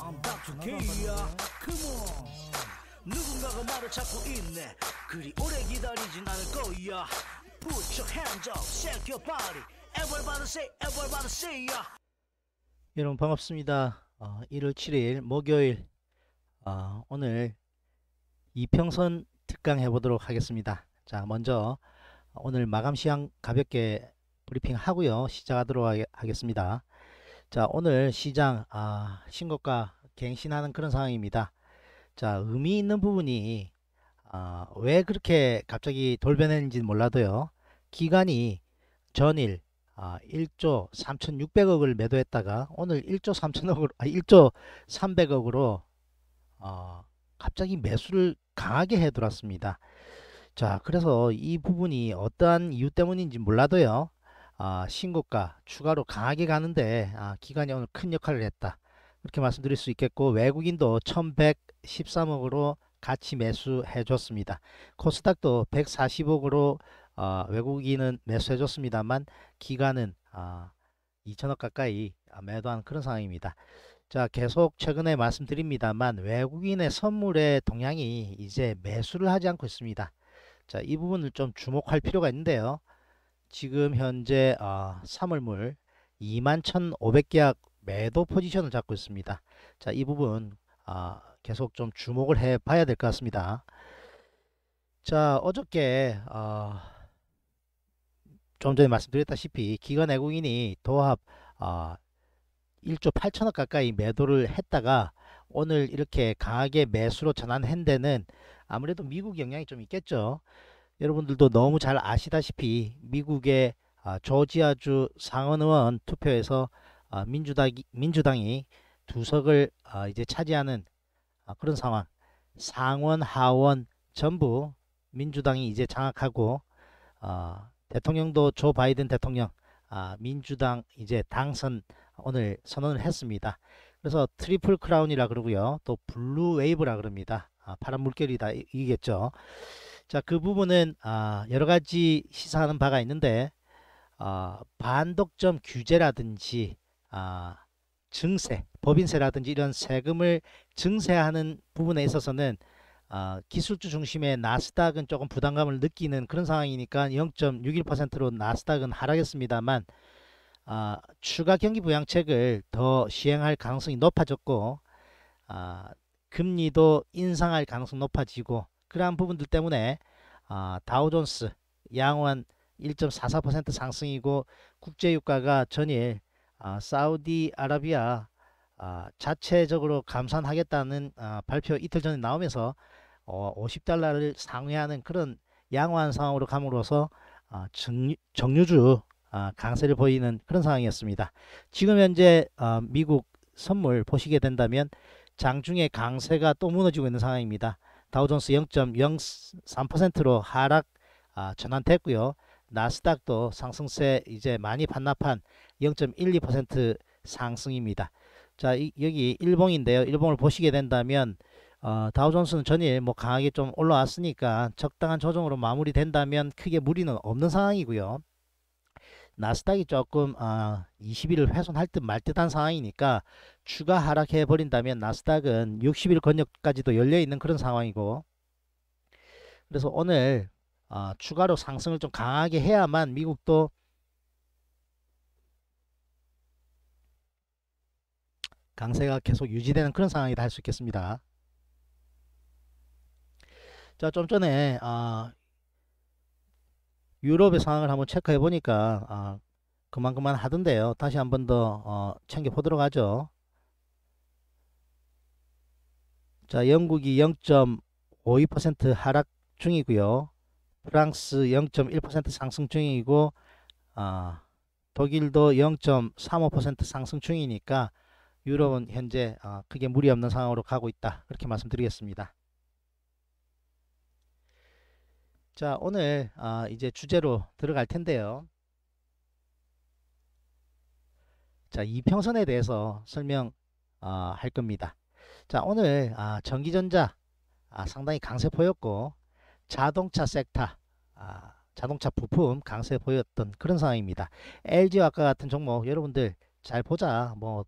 I'm b o u t to k Come on 누군가가 말을 찾고 있네 그리 오래 기다리진 않을 거야 Put your hands up, shake your body Everybody say, everybody say yeah. 여러분 반갑습니다 어, 1월 7일 목요일 어, 오늘 이평선 특강 해보도록 하겠습니다 자 먼저 오늘 마감 시향 가볍게 브리핑 하고요 시작하도록 하겠습니다 자 오늘 시장 아, 신고가 갱신하는 그런 상황입니다. 자 의미 있는 부분이 아, 왜 그렇게 갑자기 돌변했는지 몰라도요. 기간이 전일 아, 1조 3,600억을 매도했다가 오늘 1조 3 0 0 0억으로 아, 1조 300억으로 어, 갑자기 매수를 강하게 해돌었습니다자 그래서 이 부분이 어떠한 이유 때문인지 몰라도요. 아, 신고가 추가로 강하게 가는데 아, 기관이 오늘 큰 역할을 했다. 그렇게 말씀드릴 수 있겠고 외국인도 1113억으로 같이 매수해 줬습니다. 코스닥도 140억으로 어, 아, 외국인은 매수해 줬습니다만 기간은 아, 2천억 가까이 매도한 그런 상황입니다. 자 계속 최근에 말씀드립니다만 외국인의 선물의 동향이 이제 매수를 하지 않고 있습니다. 자 이 부분을 좀 주목할 필요가 있는데요. 지금 현재 아, 3월물 21,500계약 매도 포지션을 잡고 있습니다. 자, 이 부분 아, 계속 좀 주목을 해 봐야 될 것 같습니다. 자, 어저께 아, 좀 전에 말씀드렸다시피 기관 외국인이 도합 아, 1조 8천억 가까이 매도를 했다가 오늘 이렇게 강하게 매수로 전환한 데는 아무래도 미국 영향이 좀 있겠죠. 여러분들도 너무 잘 아시다시피 미국의 아, 조지아주 상원의원 투표에서 아, 민주당이, 민주당이 두석을 아, 이제 차지하는 그런 상황 상원 하원 전부 민주당이 이제 장악하고 대통령도 조 바이든 대통령 민주당 이제 당선 오늘 선언을 했습니다. 그래서 트리플 크라운이라 그러고요. 또 블루 웨이브라 그럽니다. 아, 파란 물결이다 이겠죠. 자, 그 부분은 아, 여러 가지 시사하는 바가 있는데 아, 반독점 규제라든지 아, 증세, 법인세라든지 이런 세금을 증세하는 부분에 있어서는 아, 기술주 중심의 나스닥은 조금 부담감을 느끼는 그런 상황이니까 0.61%로 나스닥은 하락했습니다만 아, 추가 경기 부양책을 더 시행할 가능성이 높아졌고 아, 금리도 인상할 가능성이 높아지고 그러한 부분들 때문에 아, 다우존스 양호한 1.44% 상승이고 국제유가가 전일 아, 사우디아라비아 아, 자체적으로 감산하겠다는 아, 발표 이틀 전에 나오면서 어, 50달러를 상회하는 그런 양호한 상황으로 감으로써 아, 정유, 정유주 아, 강세를 보이는 그런 상황이었습니다. 지금 현재 아, 미국 선물 보시게 된다면 장중에 강세가 또 무너지고 있는 상황입니다. 다우존스 0.03%로 하락 아, 전환됐고요. 나스닥도 상승세 이제 많이 반납한 0.12% 상승입니다. 자 이, 여기 일봉인데요. 일봉을 보시게 된다면 어, 다우존스는 전일 뭐 강하게 좀 올라왔으니까 적당한 조정으로 마무리된다면 크게 무리는 없는 상황이고요. 나스닥이 조금 아, 20일을 훼손할 듯 말 듯한 상황이니까 추가 하락해 버린다면 나스닥은 60일 권역까지도 열려 있는 그런 상황이고 그래서 오늘 어, 추가로 상승을 좀 강하게 해야만 미국도 강세가 계속 유지되는 그런 상황이다 할 수 있겠습니다. 자, 좀 전에 어, 유럽의 상황을 한번 체크해 보니까 어, 아, 그만 그만 하던데요. 다시 한번 더 어, 챙겨 보도록 하죠. 자, 영국이 0.52% 하락 중이고요. 프랑스 0.1% 상승 중이고 아, 독일도 0.35% 상승 중이니까 유럽은 현재 아, 크게 무리 없는 상황으로 가고 있다. 그렇게 말씀드리겠습니다. 자, 오늘 아, 이제 주제로 들어갈 텐데요. 자, 이평선에 대해서 설명할 아, 겁니다. 자 오늘 아, 전기전자 아, 상당히 강세 보였고 자동차 섹터 아, 자동차 부품 강세 보였던 그런 상황입니다. LG와 아 같은 종목 여러분들 잘 보자 뭐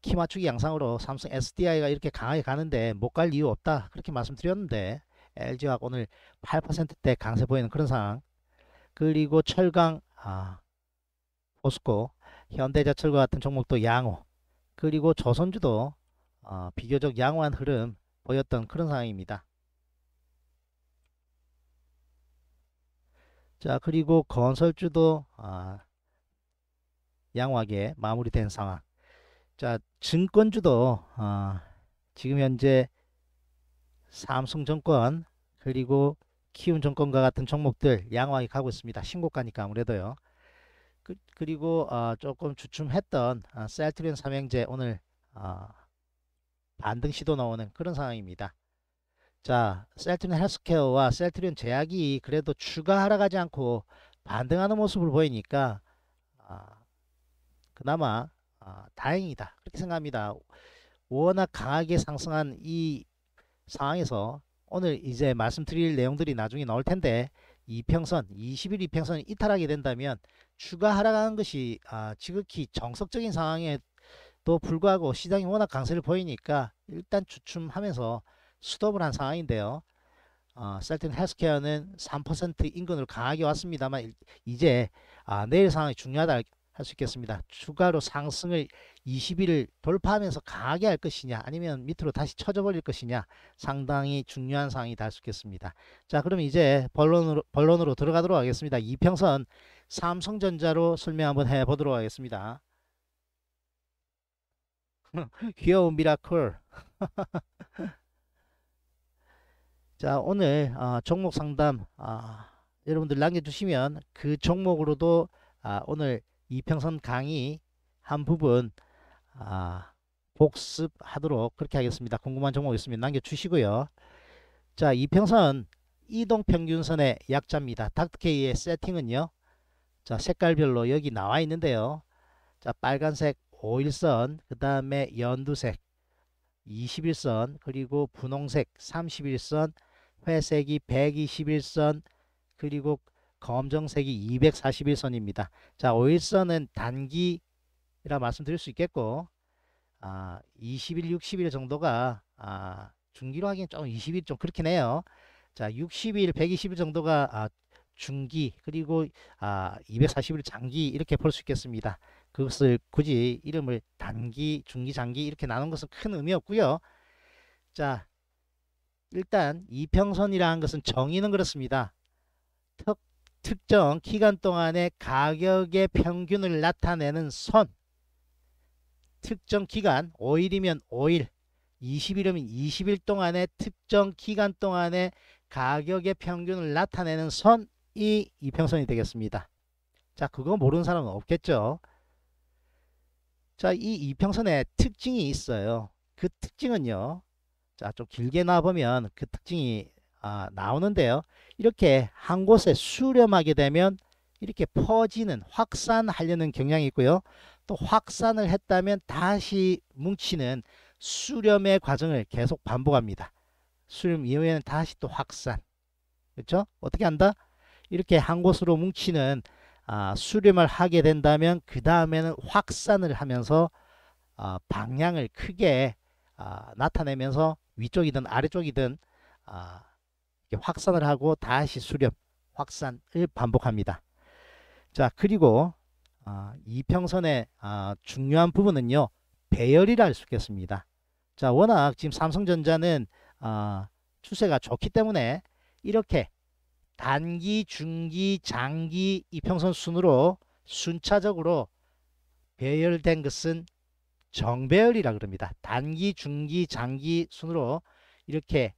키 맞추기 양상으로 삼성 SDI가 이렇게 강하게 가는데 못 갈 이유 없다 그렇게 말씀드렸는데 LG화학 오늘 8%대 강세 보이는 그런 상황 그리고 철강 아, 포스코 현대자철과 같은 종목도 양호 그리고 조선주도 어, 비교적 양호한 흐름 보였던 그런 상황입니다. 자 그리고 건설주도 어, 양호하게 마무리된 상황 자 증권주도 어, 지금 현재 삼성증권 그리고 키움증권과 같은 종목들 양호하게 가고 있습니다. 신고가니까 아무래도요. 그, 리고 어, 아, 조금 주춤했던 셀트리온 삼형제 오늘 어, 반등 시도 나오는 그런 상황입니다. 자, 셀트리온 헬스케어와 셀트리온 제약이 그래도 추가 하락하지 않고 반등하는 모습을 보이니까 아, 그나마 아, 다행이다 그렇게 생각합니다. 워낙 강하게 상승한 이 상황에서 오늘 이제 말씀드릴 내용들이 나중에 나올 텐데 이평선 20일 이평선이 이탈하게 된다면 추가 하락하는 것이 아, 지극히 정석적인 상황에 또 불구하고 시장이 워낙 강세를 보이니까 일단 주춤하면서 스톱을 한 상황인데요. 어, 셀틴 헬스케어는 3% 인근으로 강하게 왔습니다만 이제 아, 내일 상황이 중요하다 할 수 있겠습니다. 추가로 상승을 20일을 돌파하면서 강하게 할 것이냐 아니면 밑으로 다시 쳐져버릴 것이냐 상당히 중요한 상황이 될 수 있겠습니다. 자 그럼 이제 본론으로, 본론으로 들어가도록 하겠습니다. 이평선 삼성전자로 설명 한번 해보도록 하겠습니다. 귀여운 미라클 자 오늘 어, 종목 상담 어, 여러분들 남겨주시면 그 종목으로도 아, 오늘 이평선 강의 한 부분 아, 복습하도록 그렇게 하겠습니다. 궁금한 종목 있으면 남겨주시고요. 자 이평선 이동평균선의 약자입니다. 닥터케이의 세팅은요. 자 색깔별로 여기 나와 있는데요. 자 빨간색 5일선, 그 다음에 연두색 21선, 그리고 분홍색 31선, 회색이 121선, 그리고 검정색이 241선입니다. 자, 5일선은 단기라 말씀드릴 수 있겠고 아, 20일, 60일 정도가 아, 중기로 하기엔 좀 20일 좀 그렇긴 해요. 자, 60일, 120일 정도가 아, 중기 그리고 아, 240일 장기 이렇게 볼 수 있겠습니다. 그것을 굳이 이름을 단기, 중기, 장기 이렇게 나눈 것은 큰 의미 없고요. 자, 일단 이평선이라는 것은 정의는 그렇습니다. 특, 특정 기간 동안의 가격의 평균을 나타내는 선. 특정 기간 5일이면 5일, 20일이면 20일 동안의 특정 기간 동안의 가격의 평균을 나타내는 선이 이평선이 되겠습니다. 자, 그거 모르는 사람은 없겠죠. 자, 이이평선의 특징이 있어요. 그 특징은요. 자, 좀 길게 나와보면 그 특징이 아, 나오는데요. 이렇게 한 곳에 수렴하게 되면 이렇게 퍼지는 확산하려는 경향이 있고요. 또 확산을 했다면 다시 뭉치는 수렴의 과정을 계속 반복합니다. 수렴 이후에는 다시 또 확산. 그렇죠? 어떻게 한다? 이렇게 한 곳으로 뭉치는 아, 수렴을 하게 된다면 그 다음에는 확산을 하면서 아, 방향을 크게 아, 나타내면서 위쪽이든 아래쪽이든 아, 확산을 하고 다시 수렴 확산을 반복합니다. 자 그리고 아, 이평선의 아, 중요한 부분은요 배열이라 할 수 있겠습니다. 자 워낙 지금 삼성전자는 아, 추세가 좋기 때문에 이렇게 단기, 중기, 장기 이평선 순으로 순차적으로 배열된 것은 정배열이라 그럽니다. 단기, 중기, 장기 순으로 이렇게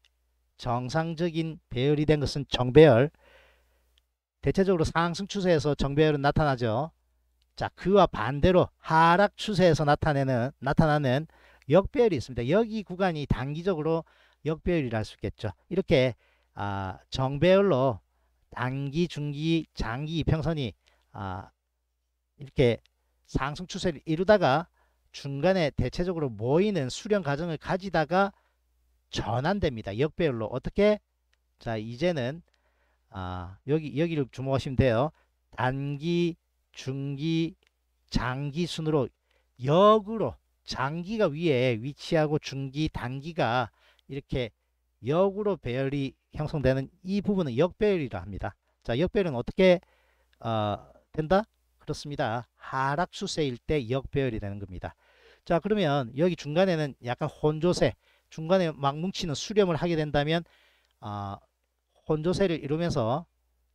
정상적인 배열이 된 것은 정배열 대체적으로 상승 추세에서 정배열은 나타나죠. 자 그와 반대로 하락 추세에서 나타내는 나타나는 역배열이 있습니다. 여기 구간이 단기적으로 역배열이라 할수 있겠죠. 이렇게 아, 정배열로 단기, 중기, 장기 이평선이 아, 이렇게 상승 추세를 이루다가 중간에 대체적으로 모이는 수련 과정을 가지다가 전환됩니다. 역배열로 어떻게? 자 이제는 아, 여기 여기를 주목하시면 돼요. 단기, 중기, 장기 순으로 역으로 장기가 위에 위치하고 중기, 단기가 이렇게 역으로 배열이 형성되는 이 부분은 역배열이라 합니다. 자, 역배열은 어떻게 어, 된다? 그렇습니다. 하락 추세일 때 역배열이 되는 겁니다. 자, 그러면 여기 중간에는 약간 혼조세, 중간에 막 뭉치는 수렴을 하게 된다면 어, 혼조세를 이루면서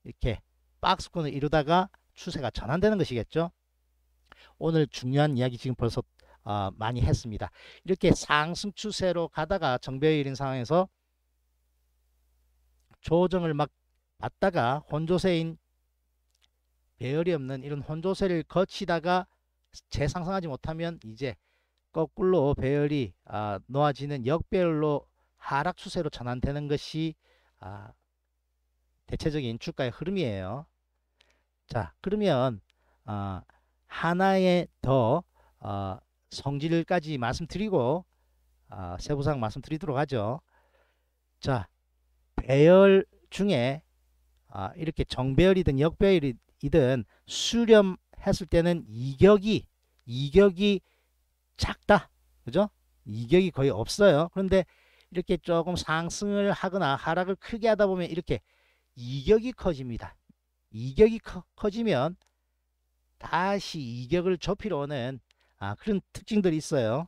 이렇게 박스권을 이루다가 추세가 전환되는 것이겠죠. 오늘 중요한 이야기 지금 벌써 어, 많이 했습니다. 이렇게 상승 추세로 가다가 정배열인 상황에서 조정을 막 받다가 혼조세인 배열이 없는 이런 혼조세를 거치다가 재상승하지 못하면 이제 거꾸로 배열이 아, 놓아지는 역배열로 하락 추세로 전환되는 것이 아, 대체적인 주가의 흐름이에요. 자 그러면 아, 하나의 더 아, 성질까지 말씀드리고 아, 세부상 말씀드리도록 하죠. 자 배열 중에 아, 이렇게 정배열이든 역배열이든 수렴했을 때는 이격이 이격이 작다. 그죠? 이격이 거의 없어요. 그런데 이렇게 조금 상승을 하거나 하락을 크게 하다 보면 이렇게 이격이 커집니다. 이격이 커, 커지면 다시 이격을 좁히러 오는 아, 그런 특징들이 있어요.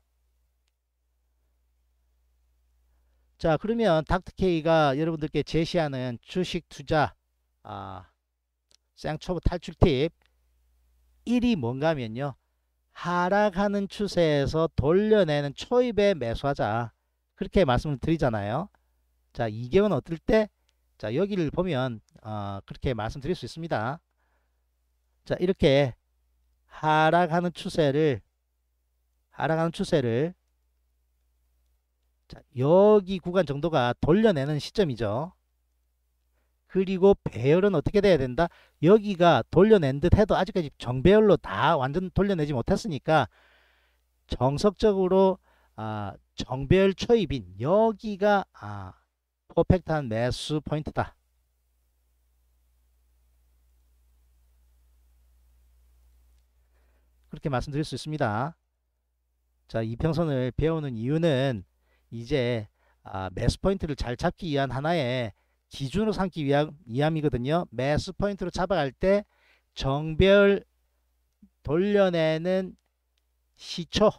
자 그러면 닥터케이가 여러분들께 제시하는 주식 투자 아, 생초보 탈출 팁 1이 뭔가 하면요 하락하는 추세에서 돌려내는 초입에 매수하자 그렇게 말씀을 드리잖아요 자 2개월 어떨 때 자 여기를 보면 어, 그렇게 말씀드릴 수 있습니다 자 이렇게 하락하는 추세를 하락하는 추세를 자, 여기 구간 정도가 돌려내는 시점이죠. 그리고 배열은 어떻게 돼야 된다? 여기가 돌려낸 듯 해도 아직까지 정배열로 다 완전 돌려내지 못했으니까 정석적으로 아, 정배열 초입인 여기가 아, 퍼펙트한 매수 포인트다. 그렇게 말씀드릴 수 있습니다. 자, 이평선을 배우는 이유는 이제 아, 매스 포인트를 잘 잡기 위한 하나의 기준으로 삼기 위한 위함이거든요. 매스 포인트로 잡아갈 때 정별 돌려내는 시초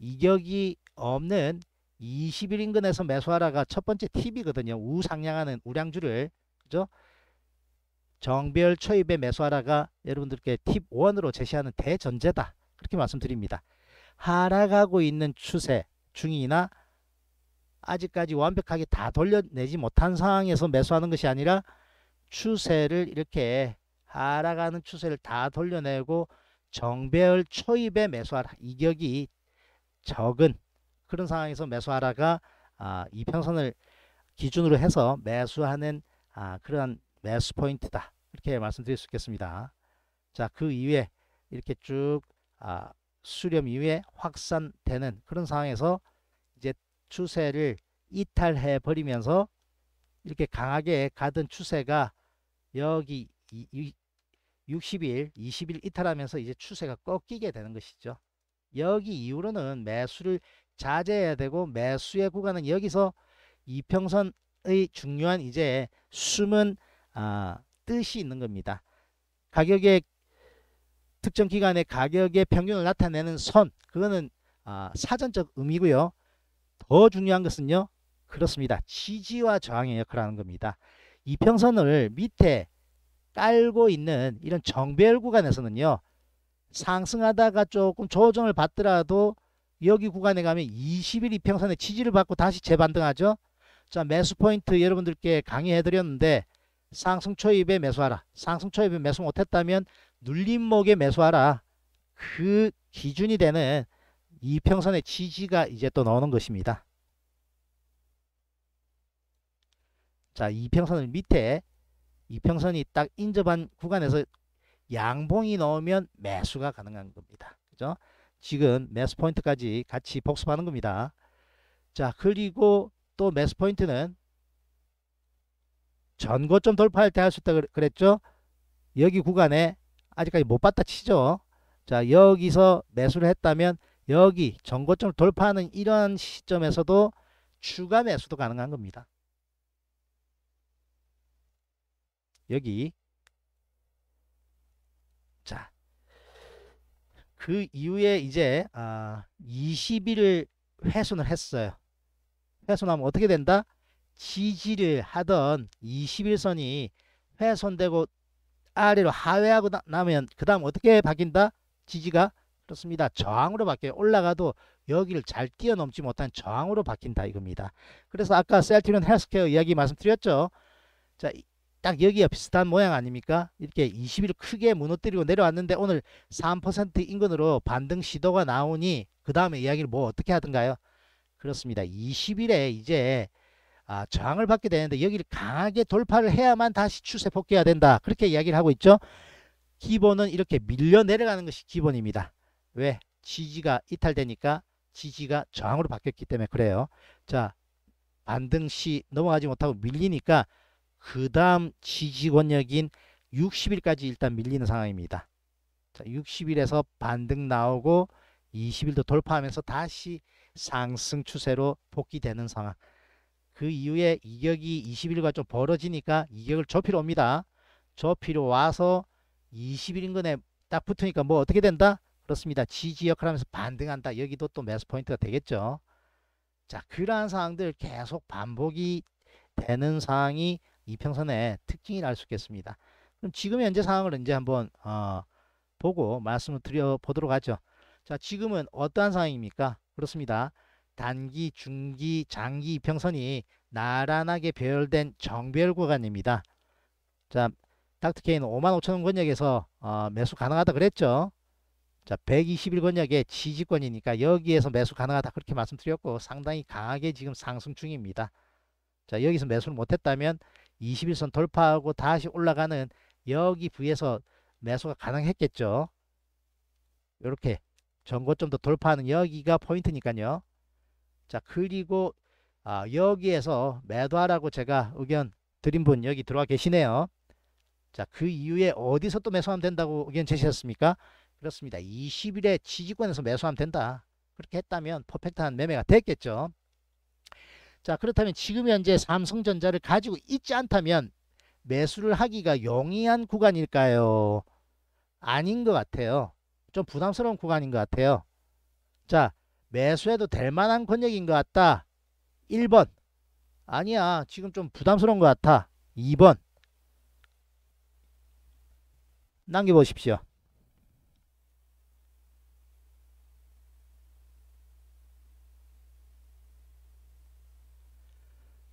이격이 없는 20일 인근에서 매수하라가 첫 번째 팁이거든요. 우상향하는 우량주를 그죠? 정별 초입의 매수하라가 여러분들께 팁 1으로 제시하는 대전제다. 그렇게 말씀드립니다. 하락하고 있는 추세 중이나 아직까지 완벽하게 다 돌려내지 못한 상황에서 매수하는 것이 아니라 추세를 이렇게 하락하는 추세를 다 돌려내고 정배열 초입에 매수하라 이격이 적은 그런 상황에서 매수하라가 아, 이평선을 기준으로 해서 매수하는 아, 그러한 매수 포인트다 이렇게 말씀드릴 수 있겠습니다 자 그 이후에 이렇게 쭉 아, 수렴 이후에 확산되는 그런 상황에서 이제 추세를 이탈해 버리면서 이렇게 강하게 가던 추세가 여기 60일, 20일 이탈하면서 이제 추세가 꺾이게 되는 것이죠. 여기 이후로는 매수를 자제해야 되고 매수의 구간은 여기서 이평선의 중요한 이제 숨은 아, 뜻이 있는 겁니다. 가격의 특정 기간의 가격의 평균을 나타내는 선 그거는 아, 사전적 의미고요. 더 중요한 것은요. 그렇습니다. 지지와 저항의 역할을 하는 겁니다. 이평선을 밑에 깔고 있는 이런 정배열 구간에서는요. 상승하다가 조금 조정을 받더라도 여기 구간에 가면 20일 이평선의 지지를 받고 다시 재반등하죠. 자 매수 포인트 여러분들께 강의해드렸는데 상승 초입에 매수하라. 상승 초입에 매수 못했다면 눌림목에 매수하라. 그 기준이 되는 이평선의 지지가 이제 또 나오는 것입니다. 자, 이평선을 밑에 이평선이 딱 인접한 구간에서 양봉이 나오면 매수가 가능한 겁니다. 그죠? 지금 매수 포인트까지 같이 복습하는 겁니다. 자, 그리고 또 매수 포인트는 전고점 돌파할 때 할 수 있다 그랬죠? 여기 구간에 아직까지 못 봤다 치죠. 자, 여기서 매수를 했다면 여기 전고점을 돌파하는 이러한 시점에서도 추가 매수도 가능한 겁니다. 여기 자그 이후에 이제 아 20일을 훼손을 했어요. 훼손하면 어떻게 된다? 지지를 하던 21선이 훼손되고 아래로 하회하고 나면 그 다음 어떻게 바뀐다? 지지가 그렇습니다. 저항으로 바뀌어요. 올라가도 여기를 잘 뛰어넘지 못한 저항으로 바뀐다 이겁니다. 그래서 아까 셀트리온 헬스케어 이야기 말씀드렸죠. 자, 딱 여기가 비슷한 모양 아닙니까? 이렇게 20일 크게 무너뜨리고 내려왔는데 오늘 3% 인근으로 반등 시도가 나오니 그 다음에 이야기를 뭐 어떻게 하던가요 그렇습니다. 20일에 이제 아, 저항을 받게 되는데 여기를 강하게 돌파를 해야만 다시 추세 복귀해야 된다. 그렇게 이야기를 하고 있죠. 기본은 이렇게 밀려 내려가는 것이 기본입니다. 왜? 지지가 이탈되니까 지지가 저항으로 바뀌었기 때문에 그래요. 자, 반등 시 넘어가지 못하고 밀리니까 그 다음 지지 권역인 60일까지 일단 밀리는 상황입니다. 자, 60일에서 반등 나오고 20일도 돌파하면서 다시 상승 추세로 복귀되는 상황. 그 이후에 이격이 20일과 좀 벌어지니까 이격을 좁히러 옵니다. 좁히러 와서 20일 인근에 딱 붙으니까 뭐 어떻게 된다? 그렇습니다. 지지 역할을 하면서 반등한다. 여기도 또 매수 포인트가 되겠죠. 자, 그러한 사항들 계속 반복이 되는 상황이 이평선의 특징이 날 수 있겠습니다. 그럼 지금 현재 상황을 이제 한번 어, 보고 말씀을 드려보도록 하죠. 자, 지금은 어떠한 상황입니까? 그렇습니다. 단기, 중기, 장기 이평선이 나란하게 배열된 정배열 구간입니다. 자, 닥터케인는 55,000원 권역에서 어, 매수 가능하다 그랬죠. 자, 121권역의 지지권이니까 여기에서 매수 가능하다 그렇게 말씀드렸고 상당히 강하게 지금 상승 중입니다. 자, 여기서 매수를 못했다면 21선 돌파하고 다시 올라가는 여기 부에서 매수가 가능했겠죠. 이렇게 전고점도 돌파하는 여기가 포인트니까요. 자, 그리고 아, 여기에서 매도하라고 제가 의견 드린 분 여기 들어와 계시네요. 자, 그 이후에 어디서 또 매수하면 된다고 의견 제시했습니까? 그렇습니다. 20일에 지지권에서 매수하면 된다. 그렇게 했다면 퍼펙트한 매매가 됐겠죠. 자 그렇다면 지금 현재 삼성전자를 가지고 있지 않다면 매수를 하기가 용이한 구간일까요? 아닌 것 같아요. 좀 부담스러운 구간인 것 같아요. 자 매수해도 될 만한 권역인 것 같다. 1번 아니야 지금 좀 부담스러운 것 같아. 2번 남겨보십시오.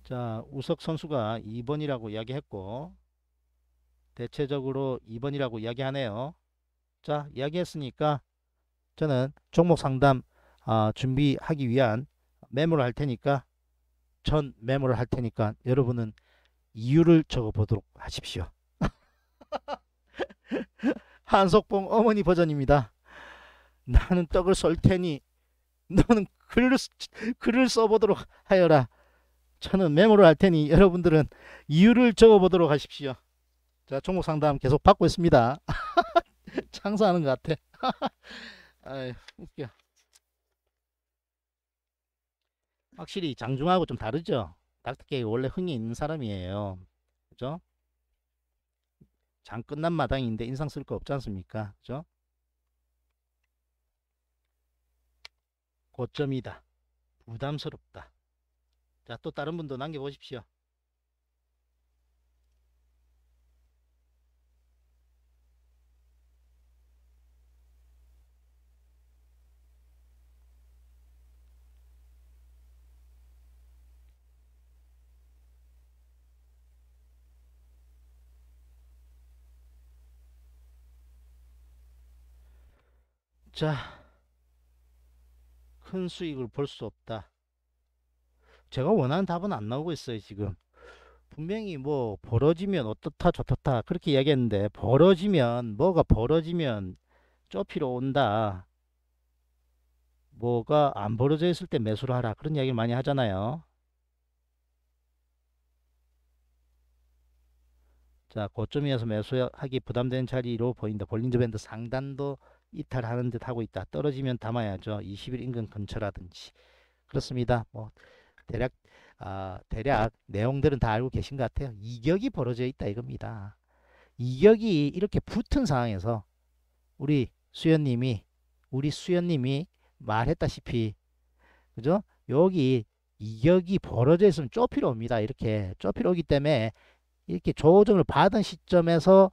자 우석 선수가 2번이라고 이야기했고 대체적으로 2번이라고 이야기하네요. 자 이야기했으니까 저는 종목 상담 아, 준비하기 위한 메모를 할 테니까 전 메모를 할 테니까 여러분은 이유를 적어 보도록 하십시오. 한석봉 어머니 버전입니다. 나는 떡을 쏠 테니 너는 글을 글을 써보도록 하여라. 저는 메모를 할 테니 여러분들은 이유를 적어보도록 하십시오. 제가 종목 상담 계속 받고 있습니다. 창사하는 것 같아. 아유, 웃겨. 확실히 장중하고 좀 다르죠. 닥터케이 원래 흥이 있는 사람이에요. 그죠? 장 끝난 마당인데 인상 쓸 거 없지 않습니까? 그죠? 고점이다. 부담스럽다. 자, 또 다른 분도 남겨보십시오. 자, 큰 수익을 볼 수 없다. 제가 원하는 답은 안 나오고 있어요 지금 분명히 뭐 벌어지면 어떻다 좋다 그렇게 이야기했는데 벌어지면 뭐가 벌어지면 쪼히러 온다 뭐가 안 벌어져 있을 때 매수를 하라 그런 이야기를 많이 하잖아요 자고점이어서 매수하기 부담되는 자리로 보인다 볼링저 밴드 상단도 이탈하는 듯 하고 있다 떨어지면 담아야죠 20일 인근 근처라든지 그렇습니다 뭐 대략 아, 대략 내용들은 다 알고 계신 것 같아요. 이격이 벌어져 있다 이겁니다. 이격이 이렇게 붙은 상황에서 우리 수연님이 우리 수연님이 말했다시피 그죠? 여기 이격이 벌어져 있으면 쪼히러 옵니다. 이렇게 쪼히러 오기 때문에 이렇게 조정을 받은 시점에서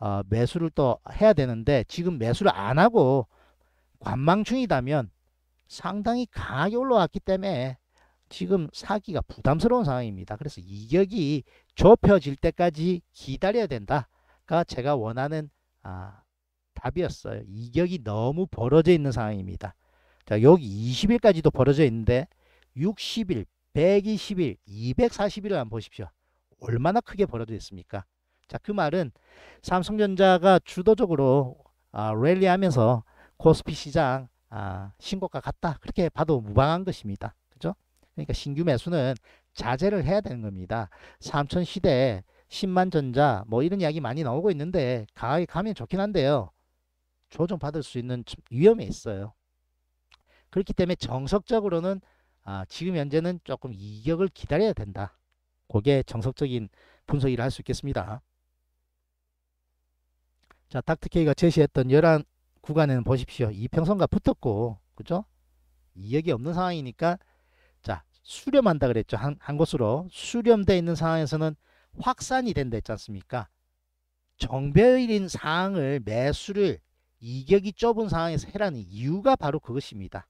어, 매수를 또 해야 되는데 지금 매수를 안 하고 관망중이다면 상당히 강하게 올라왔기 때문에 지금 사기가 부담스러운 상황입니다. 그래서 이격이 좁혀질 때까지 기다려야 된다가 제가 원하는 아, 답이었어요. 이격이 너무 벌어져 있는 상황입니다. 자, 여기 20일까지도 벌어져 있는데 60일, 120일, 240일을 한번 보십시오. 얼마나 크게 벌어져 있습니까? 자, 그 말은 삼성전자가 주도적으로 아, 랠리하면서 코스피 시장 아, 신고가 같다. 그렇게 봐도 무방한 것입니다. 그러니까 신규 매수는 자제를 해야 되는 겁니다. 삼천 시대 10만 전자 뭐 이런 이야기 많이 나오고 있는데 가하게 가면 좋긴 한데요. 조정받을 수 있는 위험이 있어요. 그렇기 때문에 정석적으로는 아, 지금 현재는 조금 이격을 기다려야 된다. 그게 정석적인 분석이라 할 수 있겠습니다. 자, 닥터케이가 제시했던 11 구간에는 보십시오. 이평선과 붙었고, 그죠? 이역이 없는 상황이니까 수렴한다 그랬죠. 한, 한 곳으로 수렴되어 있는 상황에서는 확산이 된다 했지 않습니까? 정배일인 상황을 매수를 이격이 좁은 상황에서 해라는 이유가 바로 그것입니다.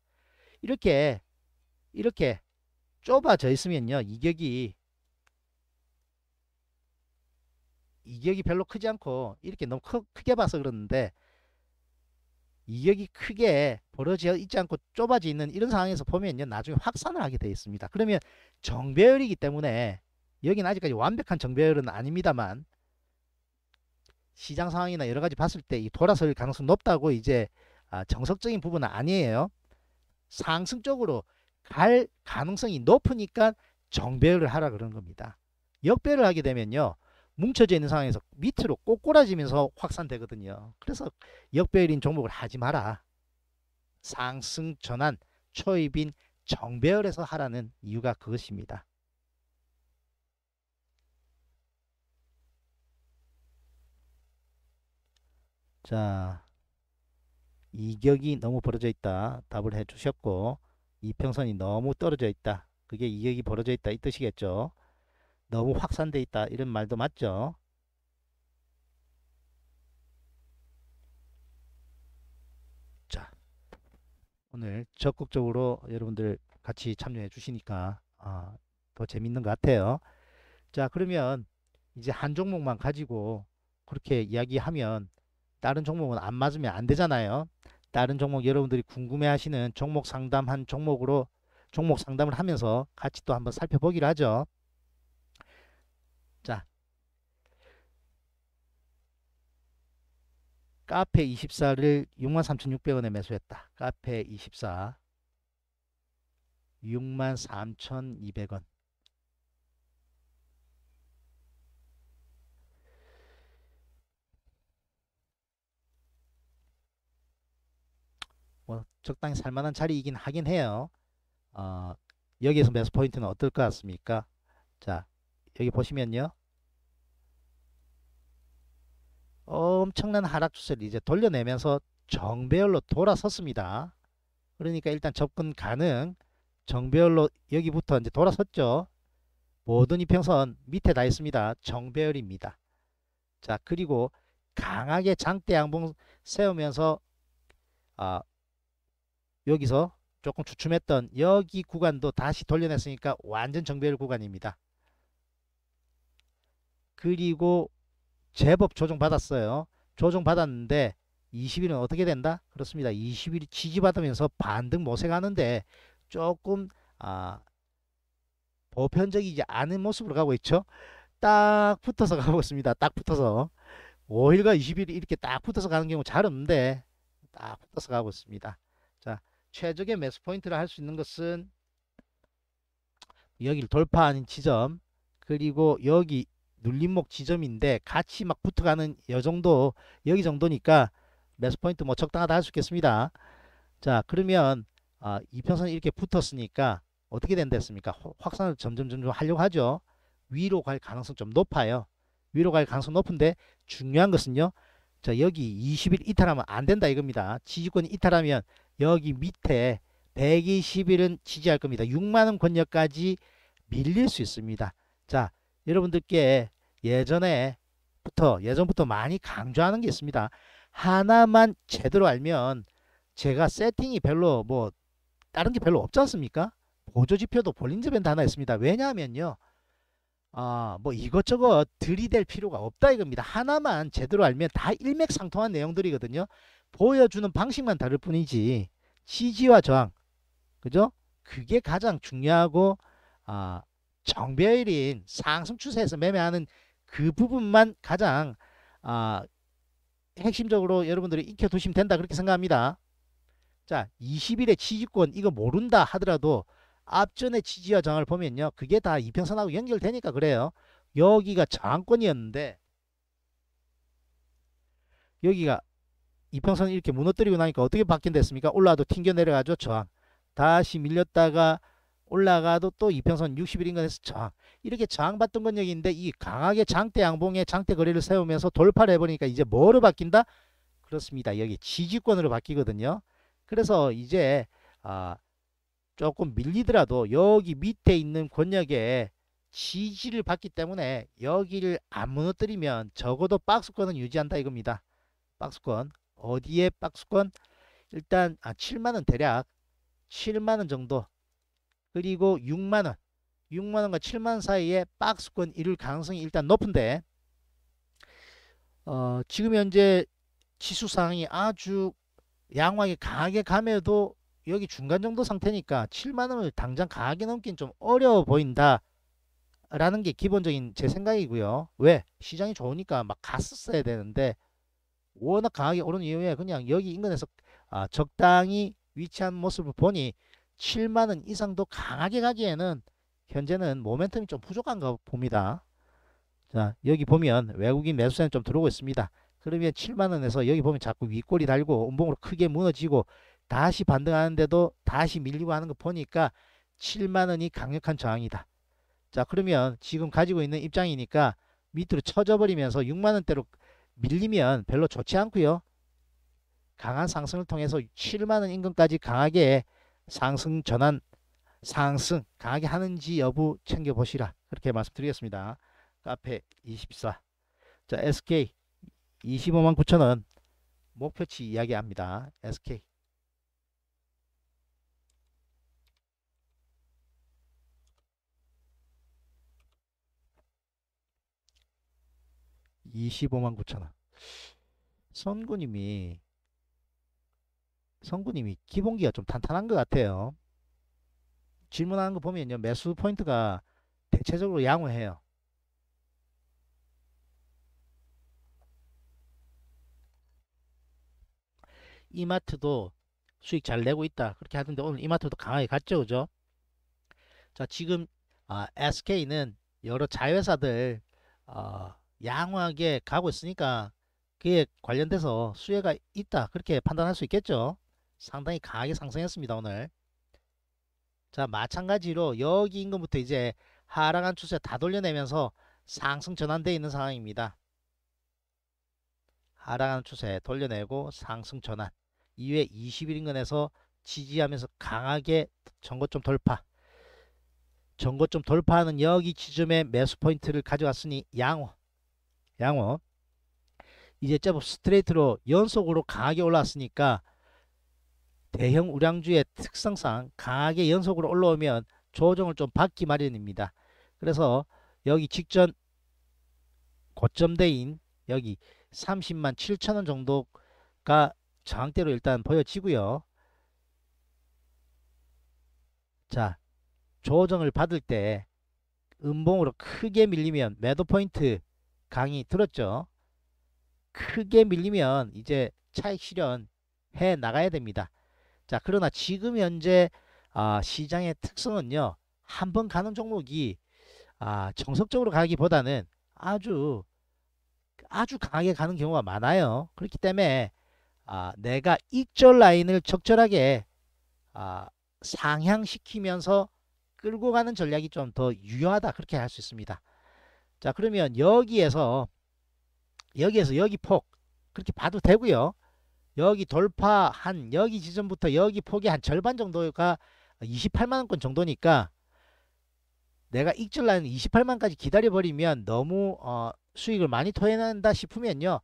이렇게 이렇게 좁아져 있으면요. 이격이 이격이 별로 크지 않고 이렇게 너무 크, 크게 봐서 그러는데 이격이 크게 벌어져 있지 않고 좁아져 있는 이런 상황에서 보면요 나중에 확산을 하게 되어 있습니다 그러면 정배열이기 때문에 여기는 아직까지 완벽한 정배열은 아닙니다만 시장 상황이나 여러 가지 봤을 때 이 돌아설 가능성 높다고 이제 아, 정석적인 부분은 아니에요 상승 쪽으로 갈 가능성이 높으니까 정배열을 하라 그런 겁니다 역배열을 하게 되면요 뭉쳐져 있는 상황에서 밑으로 꼬꾸라지면서 확산되거든요. 그래서 역배열인 종목을 하지 마라. 상승 전환 초입인 정배열에서 하라는 이유가 그것입니다. 자, 이격이 너무 벌어져 있다. 답을 해주셨고 이평선이 너무 떨어져 있다. 그게 이격이 벌어져 있다 이 뜻이겠죠. 너무 확산돼 있다 이런 말도 맞죠. 자, 오늘 적극적으로 여러분들 같이 참여해 주시니까 아, 더 재밌는 것 같아요. 자, 그러면 이제 한 종목만 가지고 그렇게 이야기하면 다른 종목은 안 맞으면 안 되잖아요. 다른 종목 여러분들이 궁금해하시는 종목 상담 한 종목으로 종목 상담을 하면서 같이 또 한번 살펴보기로 하죠. 카페 24를 63,600원에 매수했다. 카페 24 63,200원 뭐 적당히 살만한 자리이긴 하긴 해요. 어, 여기에서 매수 포인트는 어떨 것 같습니까? 자 여기 보시면요. 엄청난 하락 추세를 이제 돌려내면서 정배열로 돌아섰습니다. 그러니까 일단 접근 가능 정배열로 여기부터 이제 돌아섰죠. 모든 이평선 밑에 다 있습니다. 정배열입니다. 자 그리고 강하게 장대 양봉 세우면서 아, 여기서 조금 주춤했던 여기 구간도 다시 돌려냈으니까 완전 정배열 구간입니다. 그리고 제법 조정받았어요. 조정받았는데 20일은 어떻게 된다? 그렇습니다. 20일이 지지받으면서 반등 모색하는데 조금 아, 보편적이지 않은 모습으로 가고 있죠. 딱 붙어서 가고 있습니다. 딱 붙어서 5일과 20일이 이렇게 딱 붙어서 가는 경우 잘 없는데 딱 붙어서 가고 있습니다. 자, 최적의 매수 포인트를 할 수 있는 것은 여기를 돌파하는 지점 그리고 여기 눌림목 지점인데 같이 막 붙어가는 여 정도 여기 정도니까 매수 포인트 뭐 적당하다 할 수 있겠습니다. 자 그러면 아, 이평선 이렇게 붙었으니까 어떻게 된다했습니까 확산을 점점 점점 하려고 하죠. 위로 갈 가능성 좀 높아요. 위로 갈 가능성 높은데 중요한 것은요. 자 여기 20일 이탈하면 안 된다 이겁니다. 지지권이 이탈하면 여기 밑에 120일은 지지할 겁니다. 6만원 권역까지 밀릴 수 있습니다. 자 여러분들께 예전에부터 예전부터 많이 강조하는 게 있습니다. 하나만 제대로 알면 제가 세팅이 별로 뭐 다른 게 별로 없지 않습니까? 보조지표도 볼린저밴드 하나 있습니다. 왜냐하면요. 아, 뭐 이것저것 들이댈 필요가 없다 이겁니다. 하나만 제대로 알면 다 일맥상통한 내용들이거든요. 보여주는 방식만 다를 뿐이지 지지와 저항 그죠? 그게 가장 중요하고 아, 정배일인 상승 추세에서 매매하는 그 부분만 가장 아, 핵심적으로 여러분들이 익혀두시면 된다 그렇게 생각합니다. 자 20일의 지지권 이거 모른다 하더라도 앞전의 지지와 저항을 보면요. 그게 다 이평선하고 연결되니까 그래요. 여기가 저항권이었는데 여기가 이평선 이렇게 무너뜨리고 나니까 어떻게 바뀐 됐습니까? 올라도 튕겨 내려가죠. 저항. 다시 밀렸다가 올라가도 또 이평선 60일인가 해서 저항 이렇게 저항받던 권역인데이 강하게 장대 양봉에 장대 거리를 세우면서 돌파를 해보니까 이제 뭐로 바뀐다? 그렇습니다. 여기 지지권으로 바뀌거든요. 그래서 이제 아 조금 밀리더라도 여기 밑에 있는 권역에 지지를 받기 때문에 여기를 안 무너뜨리면 적어도 박스권은 유지한다 이겁니다. 박스권 어디에 박스권 일단 아 7만원 대략 7만원 정도 그리고 6만원 6만원과 7만원 사이에 박스권 이룰 가능성이 일단 높은데 어, 지금 현재 지수상이 아주 양왕이 강하게 감에도 여기 중간 정도 상태니까 7만원을 당장 강하게 넘긴 좀 어려워 보인다 라는 게 기본적인 제 생각이고요 왜 시장이 좋으니까 막 갔었어야 되는데 워낙 강하게 오른 이후에 그냥 여기 인근에서 아, 적당히 위치한 모습을 보니 7만원 이상도 강하게 가기에는 현재는 모멘텀이 좀 부족한가 봅니다. 자 여기 보면 외국인 매수세는 좀 들어오고 있습니다. 그러면 7만원에서 여기 보면 자꾸 윗골이 달고 음봉으로 크게 무너지고 다시 반등하는데도 다시 밀리고 하는 거 보니까 7만원이 강력한 저항이다. 자 그러면 지금 가지고 있는 입장이니까 밑으로 쳐져버리면서 6만원대로 밀리면 별로 좋지 않고요. 강한 상승을 통해서 7만원 인근까지 강하게 상승 전환 상승 강하게 하는지 여부 챙겨보시라 그렇게 말씀드리겠습니다. 카페 24자 SK 25만 9천원 목표치 이야기합니다. SK 2 5오만구천원 선구님이 성구님이 기본기가 좀 탄탄한 것 같아요. 질문하는 거 보면요. 매수 포인트가 대체적으로 양호해요. 이마트도 수익 잘 내고 있다. 그렇게 하던데 오늘 이마트도 강하게 갔죠. 그죠? 자, 지금 아, SK는 여러 자회사들 어, 양호하게 가고 있으니까 그에 관련돼서 수혜가 있다. 그렇게 판단할 수 있겠죠. 상당히 강하게 상승했습니다. 오늘. 자 마찬가지로 여기 인근부터 이제 하락한 추세 다 돌려내면서 상승 전환되어 있는 상황입니다. 하락한 추세 돌려내고 상승 전환 이후에 20일 인근에서 지지하면서 강하게 전고점 돌파 전고점 돌파하는 여기 지점에 매수 포인트를 가져왔으니 양호 양호 이제 제법 스트레이트로 연속으로 강하게 올라왔으니까 대형 우량주의 특성상 강하게 연속으로 올라오면 조정을 좀 받기 마련입니다. 그래서 여기 직전 고점대인 여기 30만 7천원 정도가 저항대로 일단 보여지고요. 자 조정을 받을 때 음봉으로 크게 밀리면 매도 포인트 강이 들었죠. 크게 밀리면 이제 차익 실현 해 나가야 됩니다. 자 그러나 지금 현재 아, 시장의 특성은요 한 번 가는 종목이 아, 정석적으로 가기보다는 아주 아주 강하게 가는 경우가 많아요 그렇기 때문에 아, 내가 익절 라인을 적절하게 아, 상향시키면서 끌고 가는 전략이 좀 더 유효하다 그렇게 할 수 있습니다 자 그러면 여기에서 여기에서 여기 폭 그렇게 봐도 되고요 여기 돌파 한 여기 지점부터 여기 폭이 한 절반 정도가 28만원권 정도니까 내가 익줄 라인 28만까지 기다려버리면 너무 어, 수익을 많이 토해낸다 싶으면요.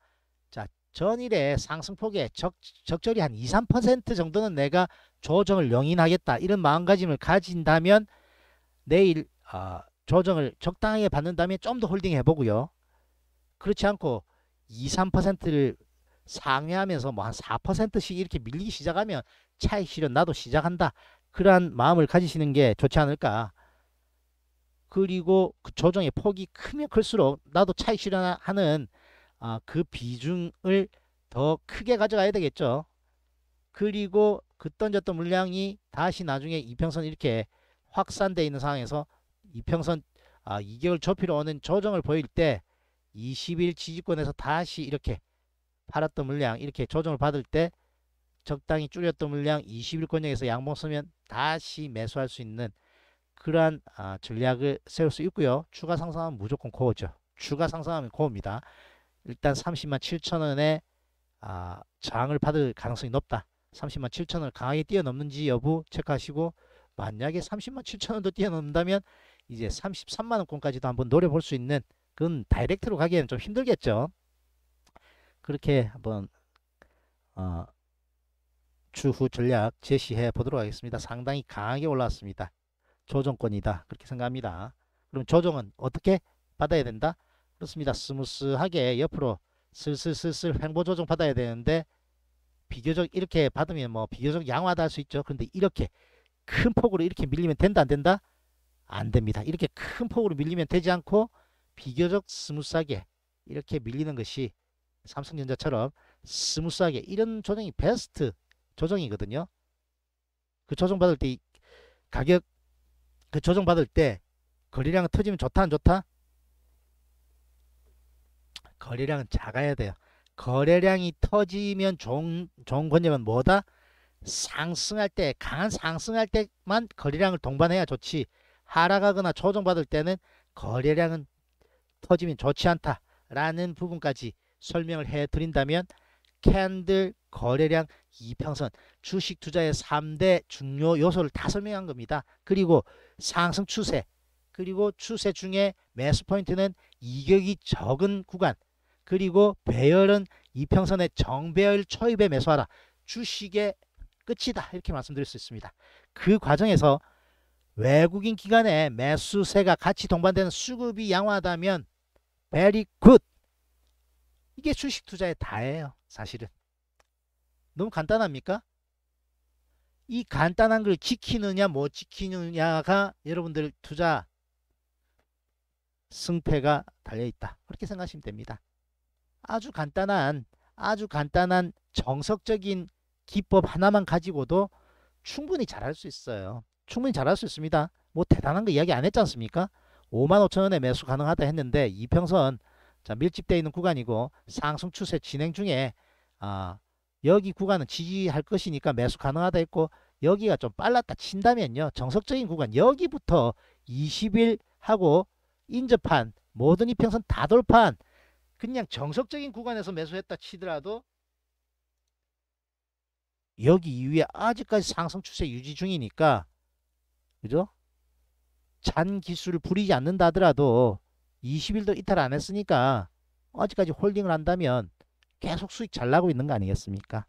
자전일에 상승폭에 적, 적절히 한 2, 3% 정도는 내가 조정을 영인하겠다. 이런 마음가짐을 가진다면 내일 어, 조정을 적당하게 받는다면 좀 더 홀딩 해보고요. 그렇지 않고 2, 3%를 상회하면서 뭐 한 4%씩 이렇게 밀리기 시작하면 차익 실현 나도 시작한다. 그러한 마음을 가지시는 게 좋지 않을까. 그리고 그 조정의 폭이 크면 클수록 나도 차익 실현하는 아, 그 비중을 더 크게 가져가야 되겠죠. 그리고 그 던졌던 물량이 다시 나중에 이평선 이렇게 확산돼 있는 상황에서 이평선 아, 2개월 접히러 오는 조정을 보일 때 20일 지지권에서 다시 이렇게 팔았던 물량 이렇게 조정을 받을 때 적당히 줄였던 물량 2일권역에서 양봉 서면 다시 매수할 수 있는 그러한 아, 전략을 세울 수 있고요. 추가 상승하면 무조건 고죠. 추가 상승하면 고입니다. 일단 30만 7천원에 아, 저항을 받을 가능성이 높다. 30만 7천원을 강하게 뛰어넘는지 여부 체크하시고 만약에 30만 7천원도 뛰어넘는다면 이제 33만원권까지도 한번 노려볼 수 있는 그건 다이렉트로 가기에는 좀 힘들겠죠. 그렇게 한번 어, 추후 전략 제시해 보도록 하겠습니다. 상당히 강하게 올랐습니다. 조정권이다. 그렇게 생각합니다. 그럼 조정은 어떻게 받아야 된다? 그렇습니다. 스무스하게 옆으로 슬슬슬슬 횡보 조정 받아야 되는데 비교적 이렇게 받으면 뭐 비교적 양호하다 할 수 있죠. 그런데 이렇게 큰 폭으로 이렇게 밀리면 된다 안 된다? 안 됩니다. 이렇게 큰 폭으로 밀리면 되지 않고 비교적 스무스하게 이렇게 밀리는 것이 삼성전자처럼 스무스하게 이런 조정이 베스트 조정이거든요. 그 조정 받을 때 가격 그 조정 받을 때 거래량 터지면 좋다 안 좋다? 거래량은 작아야 돼요. 거래량이 터지면 좋은, 좋은 관념은 뭐다? 상승할 때 강한 상승할 때만 거래량을 동반해야 좋지 하락하거나 조정받을 때는 거래량은 터지면 좋지 않다라는 부분까지 설명을 해드린다면 캔들 거래량 이평선 주식 투자의 3대 중요 요소를 다 설명한 겁니다. 그리고 상승 추세 그리고 추세 중에 매수 포인트는 이격이 적은 구간 그리고 배열은 이평선의 정배열 초입에 매수하라 주식의 끝이다 이렇게 말씀드릴 수 있습니다. 그 과정에서 외국인 기관의 매수세가 같이 동반되는 수급이 양호하다면 v e r 이게 주식 투자의 다예요. 사실은. 너무 간단합니까? 이 간단한 걸 지키느냐 못 뭐 지키느냐가 여러분들 투자 승패가 달려있다. 그렇게 생각하시면 됩니다. 아주 간단한 아주 간단한 정석적인 기법 하나만 가지고도 충분히 잘할 수 있어요. 충분히 잘할 수 있습니다. 뭐 대단한 거 이야기 안 했지 않습니까? 5만 5천원에 매수 가능하다 했는데 이평선 자, 밀집되어 있는 구간이고 상승 추세 진행 중에 아, 여기 구간은 지지할 것이니까 매수 가능하다 했고 여기가 좀 빨랐다 친다면요. 정석적인 구간 여기부터 20일 하고 인접한 모든 이평선 다 돌판 그냥 정석적인 구간에서 매수했다 치더라도 여기 이후에 아직까지 상승 추세 유지 중이니까 그죠? 잔 기술을 부리지 않는다 하더라도 20일도 이탈 안 했으니까 아직까지 홀딩을 한다면 계속 수익 잘 나고 있는 거 아니겠습니까?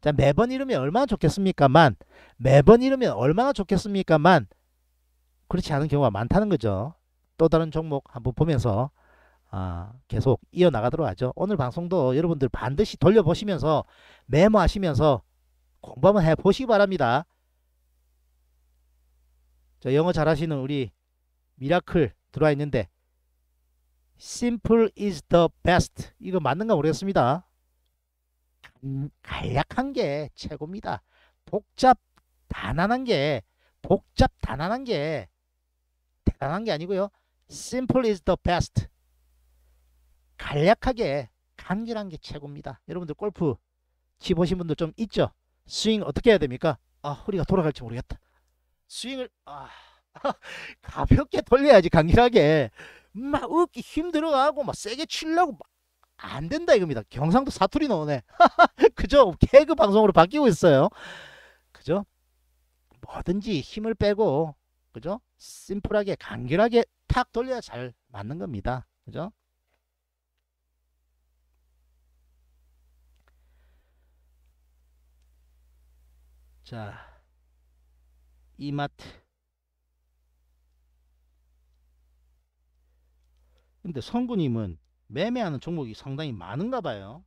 자 매번 이러면 얼마나 좋겠습니까만 매번 이러면 얼마나 좋겠습니까만 그렇지 않은 경우가 많다는 거죠. 또 다른 종목 한번 보면서 아, 계속 이어나가도록 하죠. 오늘 방송도 여러분들 반드시 돌려보시면서 메모하시면서 공부 한번 해보시기 바랍니다. 저 영어 잘하시는 우리 미라클 들어와 있는데 simple is the best 이거 맞는가 모르겠습니다. 간략한 게 최고입니다. 복잡 단안한 게 복잡 단안한 게 대단한 게 아니고요. simple is the best 간략하게 간결한 게 최고입니다. 여러분들 골프 치보신 분들 좀 있죠? 스윙 어떻게 해야 됩니까? 아 허리가 돌아갈지 모르겠다. 스윙을 아... 가볍게 돌려야지 강렬하게 막 웃기 힘들어하고 막 세게 치려고 막 안 된다 이겁니다. 경상도 사투리 나오네. 그죠? 개그 방송으로 바뀌고 있어요. 그죠? 뭐든지 힘을 빼고 그죠? 심플하게 간결하게 탁 돌려야 잘 맞는 겁니다. 그죠? 자 이마트 근데 성군님은 매매하는 종목이 상당히 많은가 봐요.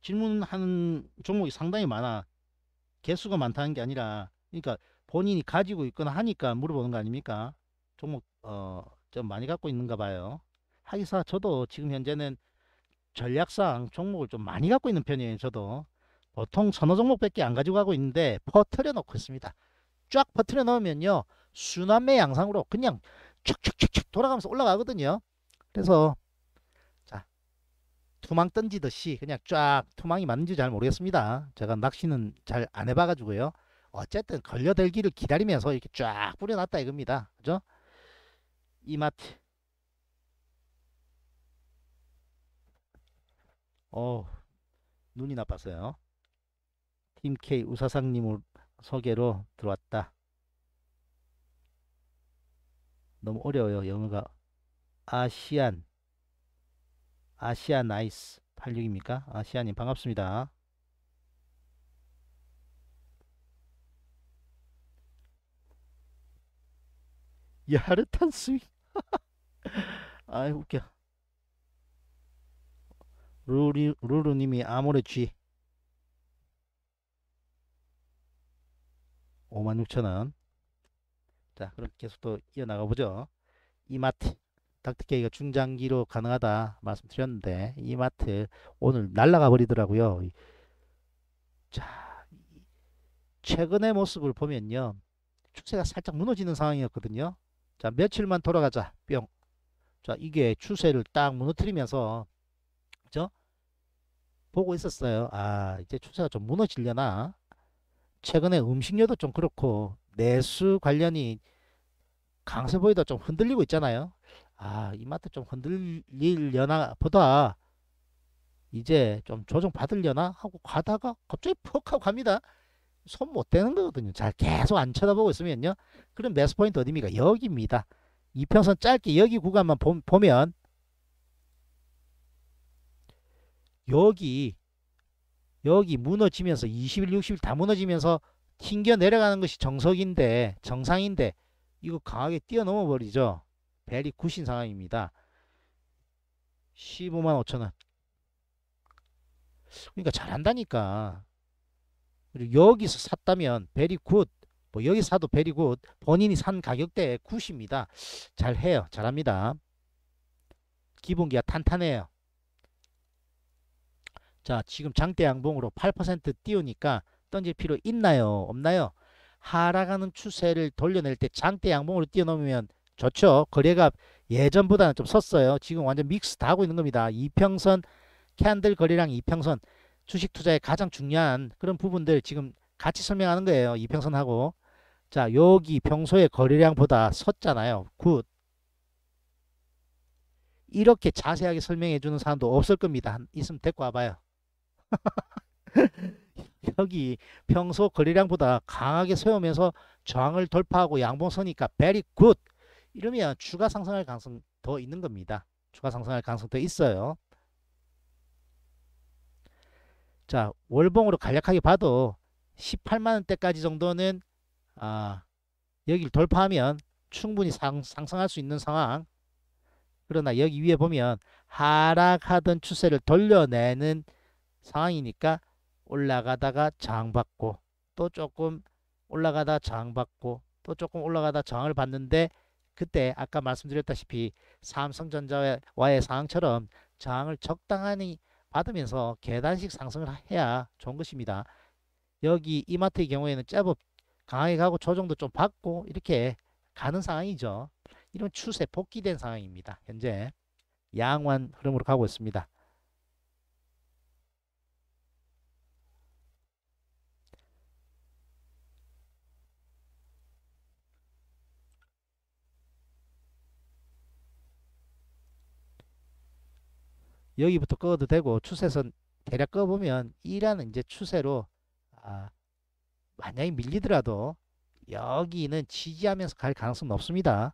질문하는 종목이 상당히 많아. 개수가 많다는 게 아니라 그러니까 본인이 가지고 있거나 하니까 물어보는 거 아닙니까? 종목 어, 좀 많이 갖고 있는가 봐요. 하기사 저도 지금 현재는 전략상 종목을 좀 많이 갖고 있는 편이에요. 저도 보통 선호 종목밖에 안 가지고 가고 있는데 퍼트려 놓고 있습니다. 쫙 퍼트려 놓으면요. 순환매 양상으로 그냥 촥촥촥촥 돌아가면서 올라가거든요. 그래서 자 투망 던지듯이 그냥 쫙 투망이 맞는지 잘 모르겠습니다. 제가 낚시는 잘 안 해봐가지고요. 어쨌든 걸려들기를 기다리면서 이렇게 쫙 뿌려놨다 이겁니다. 그죠? 이마트 어 눈이 나빴어요. 팀K 우사상님 을 소개로 들어왔다. 너무 어려워요. 영어가 아시안 아시안 나이스 86입니까? 아시안님 반갑습니다. 야릇한 스윙 아이 웃겨 루리, 루루님이 아무레 G 56,000원 자 그럼 계속 또 이어나가 보죠. 이마트 닥터케이가 중장기로 가능하다 말씀드렸는데 이마트 오늘 날라가 버리더라고요. 자 최근의 모습을 보면요. 추세가 살짝 무너지는 상황이었거든요. 자 며칠만 돌아가자 뿅. 자 이게 추세를 딱 무너뜨리면서 그죠? 보고 있었어요. 아 이제 추세가 좀 무너지려나? 최근에 음식료도 좀 그렇고 내수 관련이 강세보이다 좀 흔들리고 있잖아요. 아, 이 마트 좀 흔들리려나 보다. 이제 좀 조정 받으려나 하고 가다가 갑자기 퍽 하고 갑니다. 손 못 대는 거거든요. 잘 계속 안 쳐다보고 있으면요. 그럼 매수 포인트 어디입니까? 여기입니다. 이평선 짧게 여기 구간만 보, 보면 여기 여기 무너지면서 20일, 60일 다 무너지면서 튕겨 내려가는 것이 정석인데 정상인데 이거 강하게 뛰어넘어 버리죠. 벨이 구신 상황입니다. 15만 5천원 그러니까 잘한다니까 그리고 여기서 샀다면 벨이 굿뭐 여기 사도 벨이 굿 본인이 산 가격대에 굿입니다 잘해요 잘합니다 기본기가 탄탄해요 자 지금 장대 양봉으로 8% 띄우니까 던질 필요 있나요? 없나요? 하락하는 추세를 돌려낼 때 장대 양봉으로 뛰어넘으면 좋죠. 거래가 예전보다는 좀 섰어요. 지금 완전 믹스 다 하고 있는 겁니다. 이평선 캔들 거래량 이평선 주식 투자의 가장 중요한 그런 부분들 지금 같이 설명하는 거예요. 이평선하고 자 여기 평소에 거래량보다 섰잖아요. 굿 이렇게 자세하게 설명해 주는 사람도 없을 겁니다. 있으면 데리고 와봐요. 혁이 평소 거래량보다 강하게 세우면서 저항을 돌파하고 양봉서니까 very good 이러면 추가 상승할 가능성 더 있는 겁니다. 추가 상승할 가능성 더 있어요. 자 월봉으로 간략하게 봐도 18만원대까지 정도는 아, 여기를 돌파하면 충분히 상, 상승할 수 있는 상황 그러나 여기 위에 보면 하락하던 추세를 돌려내는 상황이니까 올라가다가 장 받고 또 조금 올라가다 장 받고 또 조금 올라가다 장을 받는데 그때 아까 말씀드렸다시피 삼성전자와의 상황처럼 장을 적당히 받으면서 계단식 상승을 해야 좋은 것입니다. 여기 이마트의 경우에는 제법 강하게 가고 조정도 좀 받고 이렇게 가는 상황이죠. 이런 추세 복귀된 상황입니다. 현재 양호한 흐름으로 가고 있습니다. 여기부터 꺼도 되고 추세선 대략 꺼보면 이라는 이제 추세로 아, 만약에 밀리더라도 여기는 지지하면서 갈 가능성 은없습니다자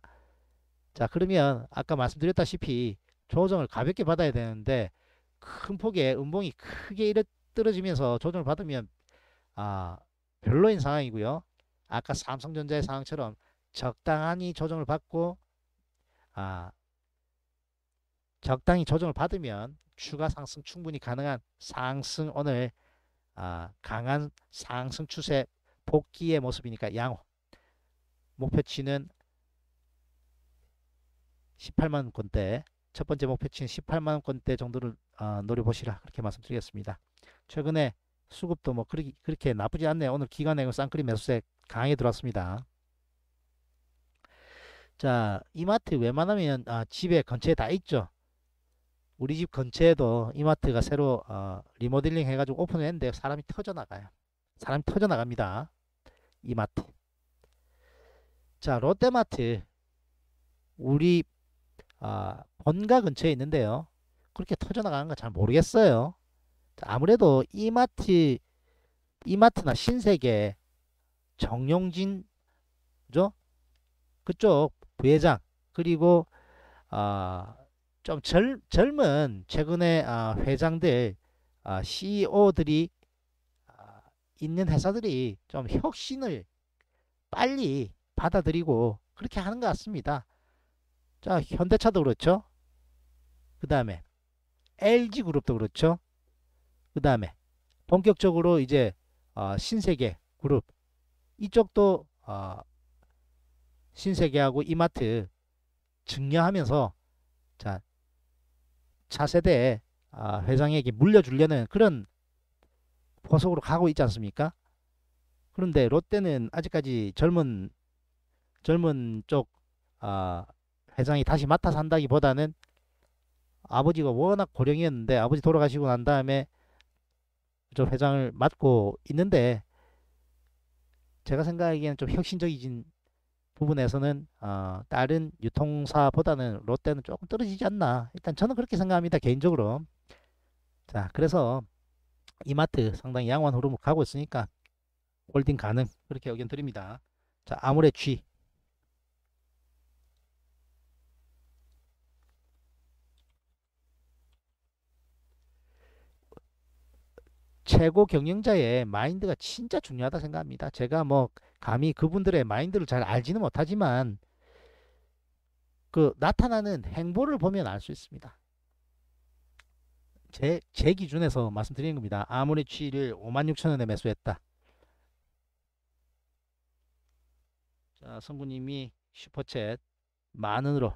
그러면 아까 말씀드렸다시피 조정을 가볍게 받아야 되는데 큰 폭의 음봉이 크게 이렇 떨어지면서 조정을 받으면 아 별로인 상황이고요. 아까 삼성전자의 상황처럼 적당히 조정을 받고 아 적당히 조정을 받으면 추가 상승 충분히 가능한 상승 오늘 아, 강한 상승 추세 복귀의 모습이니까 양호 목표치는 18만원권대 첫 번째 목표치는 18만원권대 정도를 어, 노려보시라 그렇게 말씀드리겠습니다. 최근에 수급도 뭐 그리, 그렇게 나쁘지 않네요. 오늘 기관행은 그 쌍끌이 매수세 강하게 들어왔습니다. 자 이마트 웬만하면 아, 집에 근처에 다 있죠. 우리 집 근처에도 이마트가 새로 어, 리모델링 해가지고 오픈했는데 사람이 터져나가요. 사람이 터져나갑니다. 이마트. 자 롯데마트 우리 아, 본가 근처에 있는데요. 그렇게 터져나가는 거잘 모르겠어요. 아무래도 이마트 이마트나 신세계 정용진죠 그쪽 부회장 그리고 아좀 젊, 젊은 최근에 아, 회장들 아, CEO들이 아, 있는 회사들이 좀 혁신을 빨리 받아들이고 그렇게 하는 것 같습니다. 자 현대차도 그렇죠. 그 다음에 LG그룹도 그렇죠. 그 다음에 본격적으로 이제 어, 신세계 그룹 이쪽도 어, 신세계하고 이마트 증여하면서 자 차세대 아, 회장에게 물려주려는 그런 포석으로 가고 있지 않습니까? 그런데 롯데는 아직까지 젊은 젊은 쪽 아, 회장이 다시 맡아서 한다기보다는 아버지가 워낙 고령이었는데 아버지 돌아가시고 난 다음에 저 회장을 맡고 있는데 제가 생각하기에는 좀 혁신적이진 부분에서는 어, 다른 유통사보다는 롯데는 조금 떨어지지 않나 일단 저는 그렇게 생각합니다 개인적으로 자 그래서 이마트 상당히 양호한 흐름으 가고 있으니까 홀딩 가능 그렇게 의견 드립니다 자 아무래 취 최고 경영자의 마인드가 진짜 중요하다 생각합니다 제가 뭐 감히 그분들의 마인드를 잘 알지는 못하지만 그 나타나는 행보를 보면 알 수 있습니다. 제, 제 기준에서 말씀드리는 겁니다. 아무리 취를 56,000원에 매수했다. 자, 성구님이 슈퍼챗 만원으로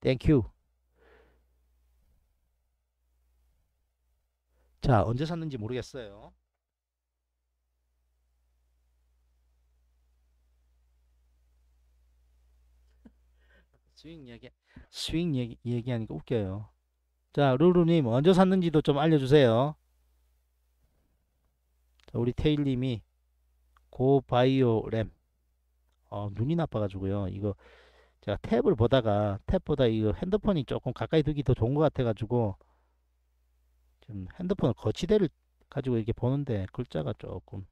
땡큐 자 언제 샀는지 모르겠어요 스윙 얘기 스윙 얘기, 얘기하니까 웃겨요. 자 루루님 언제 샀는지도 좀 알려주세요. 자, 우리 테일님이 고바이오램 어, 눈이 나빠가지고요. 이거 제가 탭을 보다가 탭보다 이거 핸드폰이 조금 가까이 두기 더 좋은 것 같아가지고 지금 핸드폰 거치대를 가지고 이렇게 보는데 글자가 조금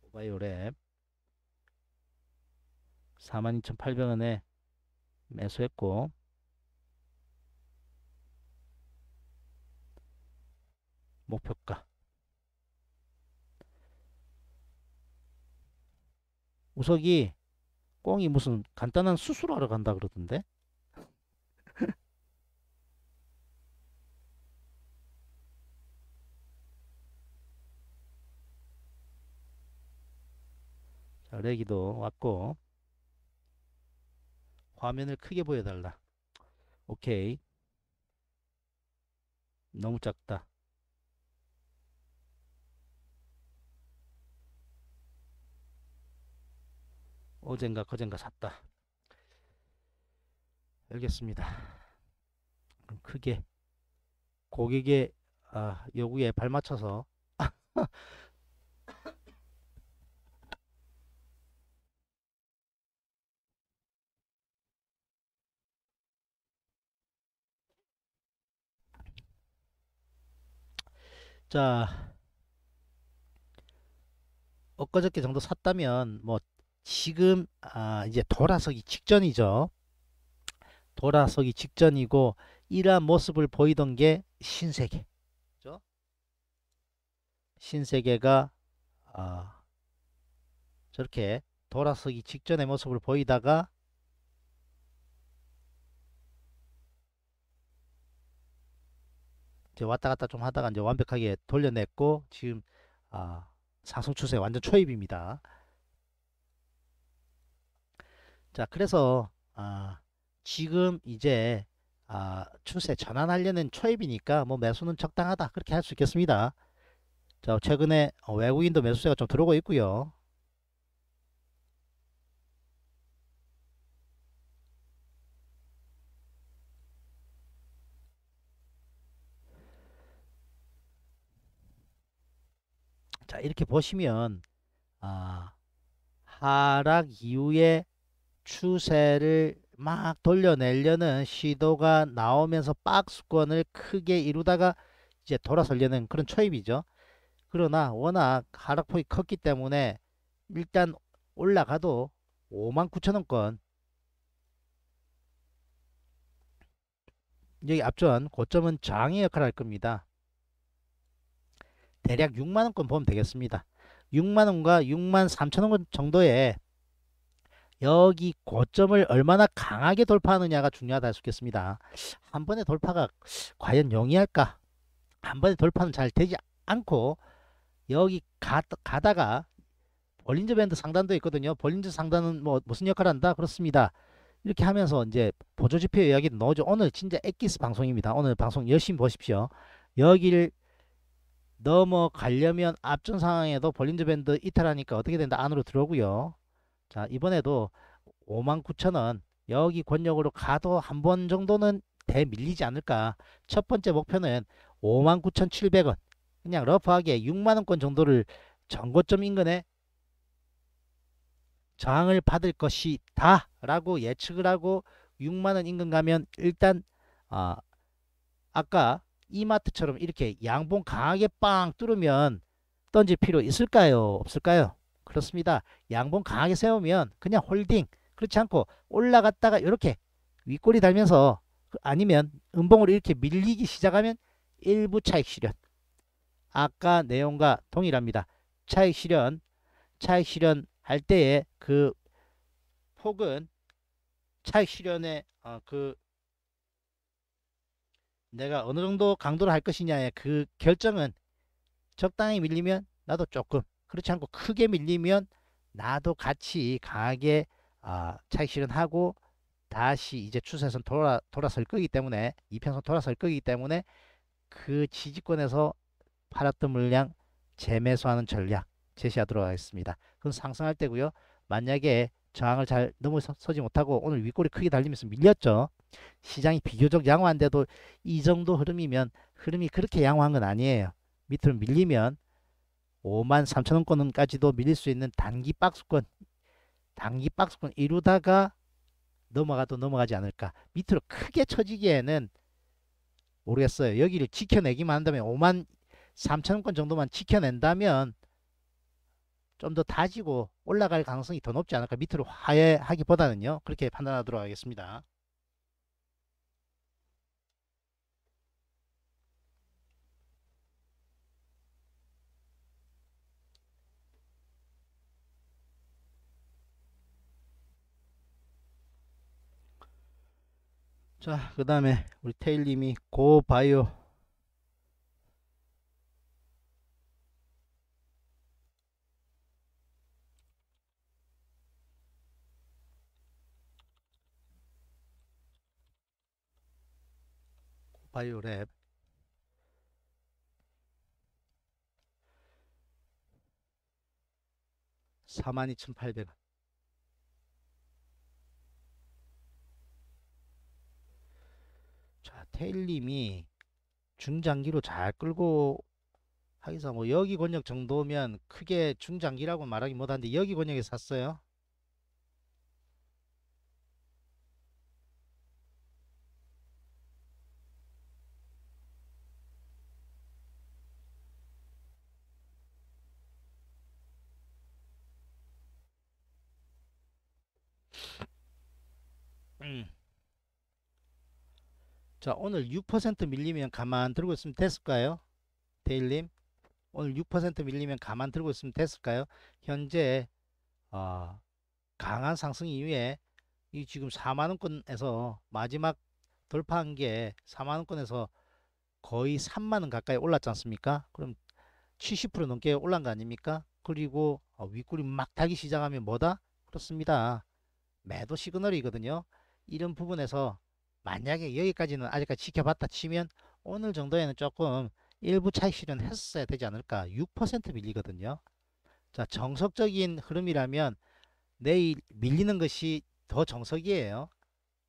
고바이일램 42,800원에 매수했고 목표가 우석이 꽁이 무슨 간단한 수술하러 간다 그러던데 자 레기도 왔고 화면을 크게 보여달라. 오케이. 너무 작다. 어젠가 거젠가 샀다. 알겠습니다. 그럼 크게 고객의 아, 요구에 발맞춰서 자 엊그저께 정도 샀다면 뭐 지금 아 이제 돌아서기 직전이죠 돌아서기 직전이고 이러한 모습을 보이던 게 신세계 그죠? 신세계가 아 저렇게 돌아서기 직전의 모습을 보이다가 이제 왔다 갔다 좀 하다가 이제 완벽하게 돌려냈고 지금 아, 상승 추세 완전 초입입니다. 자 그래서 아, 지금 이제 아, 추세 전환하려는 초입이니까 뭐 매수는 적당하다 그렇게 할 수 있겠습니다. 자 최근에 외국인도 매수세가 좀 들어오고 있고요. 자 이렇게 보시면 아, 하락 이후에 추세를 막 돌려내려는 시도가 나오면서 박스권을 크게 이루다가 이제 돌아서려는 그런 초입이죠. 그러나 워낙 하락폭이 컸기 때문에 일단 올라가도 59,000원권 여기 앞전 고점은 장의 역할을 할 겁니다. 대략 6만원권 보면 되겠습니다. 6만원과 6만 3천원 권 정도에 여기 고점을 얼마나 강하게 돌파하느냐가 중요하다 할 수 있겠습니다. 한번에 돌파가 과연 용이할까한번에 돌파는 잘 되지 않고 여기 가, 가다가 볼린저 밴드 상단도 있거든요. 볼린저 상단은 뭐 무슨 역할을 한다? 그렇습니다. 이렇게 하면서 이제 보조지표 이야기도 넣어줘. 오늘 진짜 엑기스 방송입니다. 오늘 방송 열심히 보십시오. 여기를 넘어가려면 앞전 상황에도 볼린저 밴드 이탈하니까 어떻게 된다 안으로 들어오고요 자 이번에도 59,000원 여기 권역으로 가도 한 번 정도는 대밀리지 않을까 첫 번째 목표는 59,700원 그냥 러프하게 6만원권 정도를 전고점 인근에 저항을 받을 것이다 라고 예측을 하고 6만원 인근 가면 일단 아, 아까 이마트처럼 이렇게 양봉 강하게 빵 뚫으면 던질 필요 있을까요? 없을까요? 그렇습니다. 양봉 강하게 세우면 그냥 홀딩 그렇지 않고 올라갔다가 이렇게 윗골이 달면서 아니면 음봉으로 이렇게 밀리기 시작하면 일부 차익 실현 아까 내용과 동일합니다. 차익 실현 차익 실현 할 때의 그 폭은 차익 실현의 어, 그 내가 어느 정도 강도를 할 것이냐의 그 결정은 적당히 밀리면 나도 조금 그렇지 않고 크게 밀리면 나도 같이 강하게 아, 차익 실현하고 다시 이제 추세선 돌아, 돌아설 거기 때문에 이평선 돌아설 거기 때문에 그 지지권에서 팔았던 물량 재매수하는 전략 제시하도록 하겠습니다. 그건 상승할 때고요. 만약에 저항을 잘 넘어서지 못하고 오늘 윗골이 크게 달리면서 밀렸죠. 시장이 비교적 양호한데도 이 정도 흐름이면 흐름이 그렇게 양호한 건 아니에요. 밑으로 밀리면 5만 3천원권까지도 밀릴 수 있는 단기 박스권 단기 박스권 이루다가 넘어가도 넘어가지 않을까. 밑으로 크게 처지기에는 모르겠어요. 여기를 지켜내기만 한다면 5만 3천원권 정도만 지켜낸다면 좀더 다지고 올라갈 가능성이 더 높지 않을까 밑으로 하얘하기보다는요 그렇게 판단하도록 하겠습니다. 자, 그 다음에 우리 테일님이 고바이오 바이오랩 4 2 8 0 0원 자, 테일님이 중장기로 잘 끌고 하기서 뭐 여기 권역 정도면 크게 중장기라고 말하기 못한데 여기 권역에 샀어요. 자 오늘 6% 밀리면 가만 들고 있으면 됐을까요? 데일님 오늘 6% 밀리면 가만 들고 있으면 됐을까요? 현재 어, 강한 상승 이후에 이 지금 4만원권에서 마지막 돌파한 게 4만원권에서 거의 3만원 가까이 올랐지 않습니까? 그럼 70% 넘게 올란 거 아닙니까? 그리고 어, 윗구리 막 타기 시작하면 뭐다? 그렇습니다. 매도 시그널이거든요. 이런 부분에서 만약에 여기까지는 아직까지 지켜봤다 치면 오늘 정도에는 조금 일부 차익 실현 했어야 되지 않을까 6% 밀리거든요 자 정석적인 흐름이라면 내일 밀리는 것이 더 정석이에요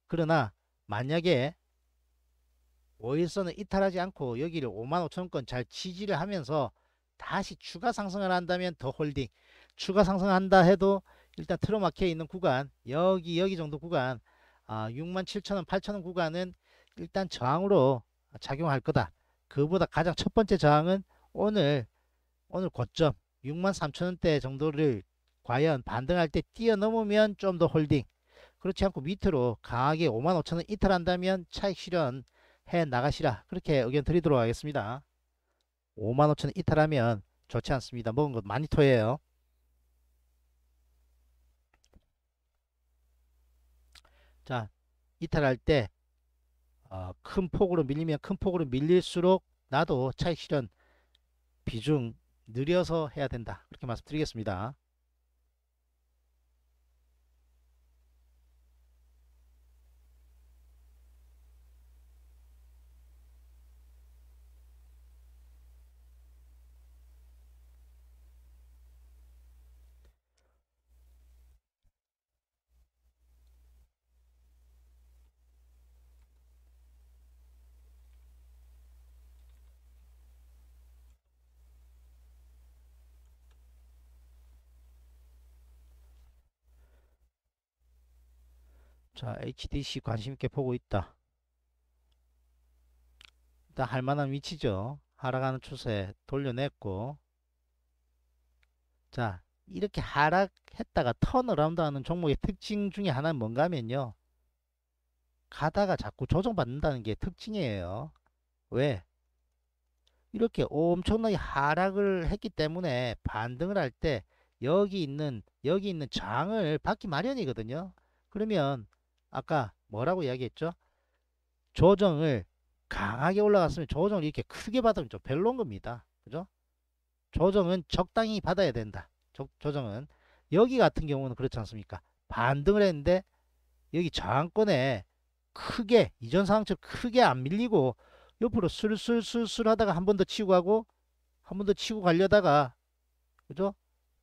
그러나 만약에 5일선을 이탈하지 않고 여기를 5만 5천원권 잘 지지를 하면서 다시 추가 상승을 한다면 더 홀딩 추가 상승한다 해도 일단 틀어 막혀 있는 구간 여기 여기 정도 구간 아, 6 7 0원8 0 0원 구간은 일단 저항으로 작용할 거다. 그보다 가장 첫 번째 저항은 오늘 오늘 고점 63,000원대 정도를 과연 반등할 때 뛰어넘으면 좀 더 홀딩. 그렇지 않고 밑으로 강하게 55,000원 이탈한다면 차익 실현 해 나가시라. 그렇게 의견 드리도록 하겠습니다. 55,000원 이탈하면 좋지 않습니다. 먹은 것 많이 토해요. 자 이탈할 때큰 어, 폭으로 밀리면 큰 폭으로 밀릴수록 나도 차익 실현 비중 늘려서 해야 된다. 그렇게 말씀드리겠습니다. 자, 아, HDC 관심있게 보고 있다. 일단 할만한 위치죠. 하락하는 추세 돌려냈고 자 이렇게 하락했다가 턴어라운드 하는 종목의 특징 중에 하나는 뭔가 하면요 가다가 자꾸 조정받는다는 게 특징이에요 왜 이렇게 엄청나게 하락을 했기 때문에 반등을 할 때 여기 있는 여기 있는 장을 받기 마련이거든요 그러면 아까 뭐라고 이야기했죠? 조정을 강하게 올라갔으면 조정을 이렇게 크게 받으면 좀별인 겁니다. 그죠? 조정은 적당히 받아야 된다. 조, 조정은 여기 같은 경우는 그렇지 않습니까? 반등을 했는데 여기 저항권에 크게 이전 상황처럼 크게 안 밀리고 옆으로 술술술술 하다가 한 번 더 치고 가고 한 번 더 치고 가려다가 그죠?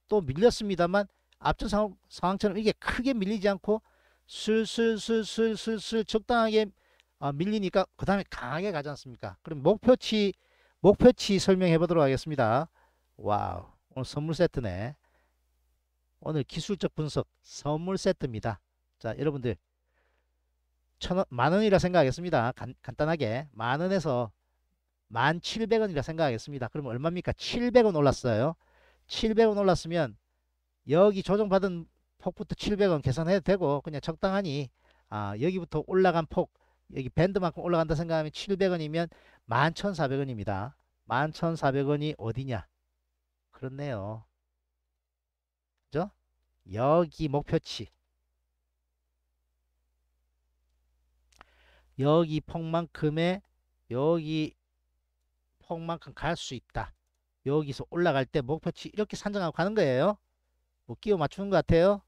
또 밀렸습니다만 앞전 상황처럼 이게 크게 밀리지 않고 슬슬슬슬슬슬 적당하게 아, 밀리니까 그 다음에 강하게 가지 않습니까? 그럼 목표치 목표치 설명해 보도록 하겠습니다. 와우 오늘 선물 세트네. 오늘 기술적 분석 선물 세트입니다. 자 여러분들 천원 만원이라 생각하겠습니다. 간, 단하게 만원에서 만 칠백 원이라 생각하겠습니다. 그럼 얼마입니까? 칠백 원 올랐어요. 칠백 원 올랐으면 여기 조정받은 폭부터 700원 계산해도 되고 그냥 적당하니 아 여기부터 올라간 폭 여기 밴드만큼 올라간다 생각하면 700원이면 11,400원입니다. 11,400원이 어디냐? 그렇네요. 그죠? 여기 목표치. 여기 폭만큼의 여기 폭만큼 갈 수 있다. 여기서 올라갈 때 목표치 이렇게 산정하고 가는 거예요. 뭐 끼워 맞추는 것 같아요.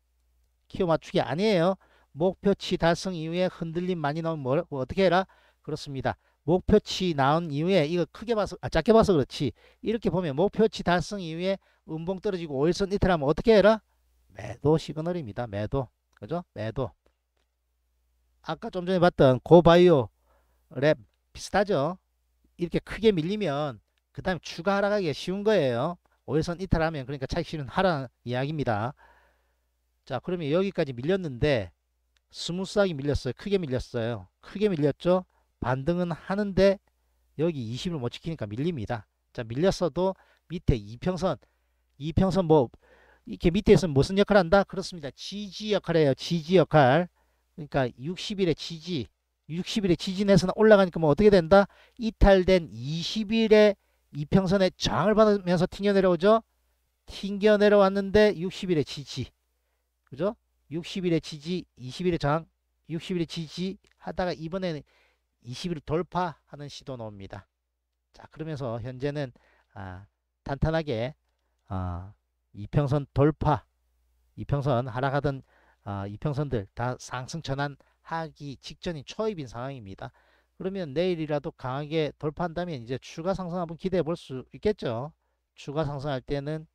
키워 맞추기 아니에요. 목표치 달성 이후에 흔들림 많이 나오면 뭘, 뭐 어떻게 해라? 그렇습니다. 목표치 나온 이후에 이거 크게 봐서 아, 작게 봐서 그렇지 이렇게 보면 목표치 달성 이후에 음봉 떨어지고 오일선 이탈하면 어떻게 해라? 매도 시그널입니다. 매도 그죠? 매도 아까 좀 전에 봤던 고바이오 랩 비슷하죠? 이렇게 크게 밀리면 그 다음에 추가 하락하기가 쉬운 거예요. 오일선 이탈하면 그러니까 차익 실은 하라는 이야기입니다. 자 그러면 여기까지 밀렸는데 스무스하게 밀렸어요. 크게 밀렸어요. 크게 밀렸죠. 반등은 하는데 여기 20을 못 지키니까 밀립니다. 자 밀렸어도 밑에 2평선2평선뭐 이렇게 밑에 있으면 무슨 역할 을 한다? 그렇습니다. 지지 역할 해요. 지지 역할. 그러니까 60일에 지지 60일에 지진에서는 올라가니까 뭐 어떻게 된다? 이탈된 20일에 이평선에 장을 받으면서 튕겨 내려오죠. 튕겨 내려왔는데 60일에 지지. 그죠? 60일에 지지, 20일에 항 60일에 지지 하다가 이번에는 20일 돌파하는 시도 나옵니다. 자, 그러면서 현재는 아, 탄탄하게 아, 이평선 돌파, 이평선 하락하던 아, 이평선들 다 상승 전환하기 직전인 초입인 상황입니다. 그러면 내일이라도 강하게 돌파한다면 이제 추가 상승 한번 기대해 볼 수 있겠죠. 추가 상승할 때는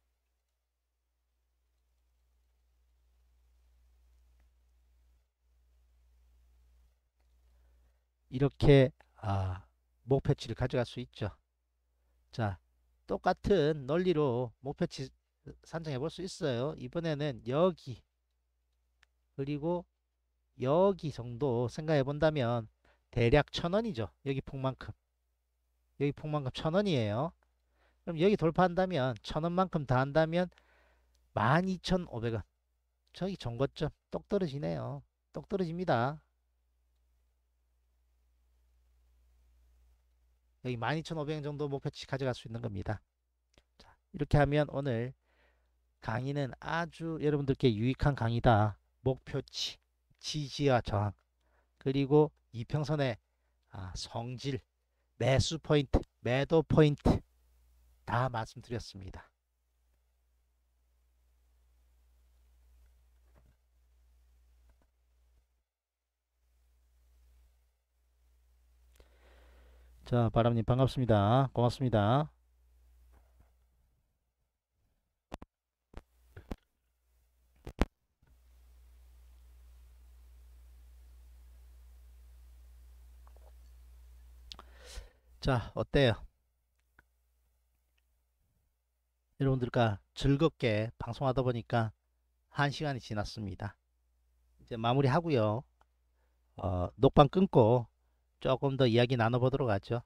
이렇게 아, 목표치를 가져갈 수 있죠. 자, 똑같은 논리로 목표치 산정해 볼 수 있어요. 이번에는 여기 그리고 여기 정도 생각해 본다면 대략 천원이죠. 여기 폭만큼. 여기 폭만큼 천원이에요. 그럼 여기 돌파한다면 천원만큼 다 한다면 12,500원. 저기 전고점 똑 떨어지네요. 똑 떨어집니다. 여기 12,500원 정도 목표치 가져갈 수 있는 겁니다. 자, 이렇게 하면 오늘 강의는 아주 여러분들께 유익한 강의다. 목표치, 지지와 저항, 그리고 이평선의 아, 성질, 매수 포인트, 매도 포인트 다 말씀드렸습니다. 자 바람님 반갑습니다. 고맙습니다. 자 어때요? 여러분들과 즐겁게 방송하다 보니까 한 시간이 지났습니다. 이제 마무리하고요. 어, 녹방 끊고 조금 더 이야기 나눠보도록 하죠.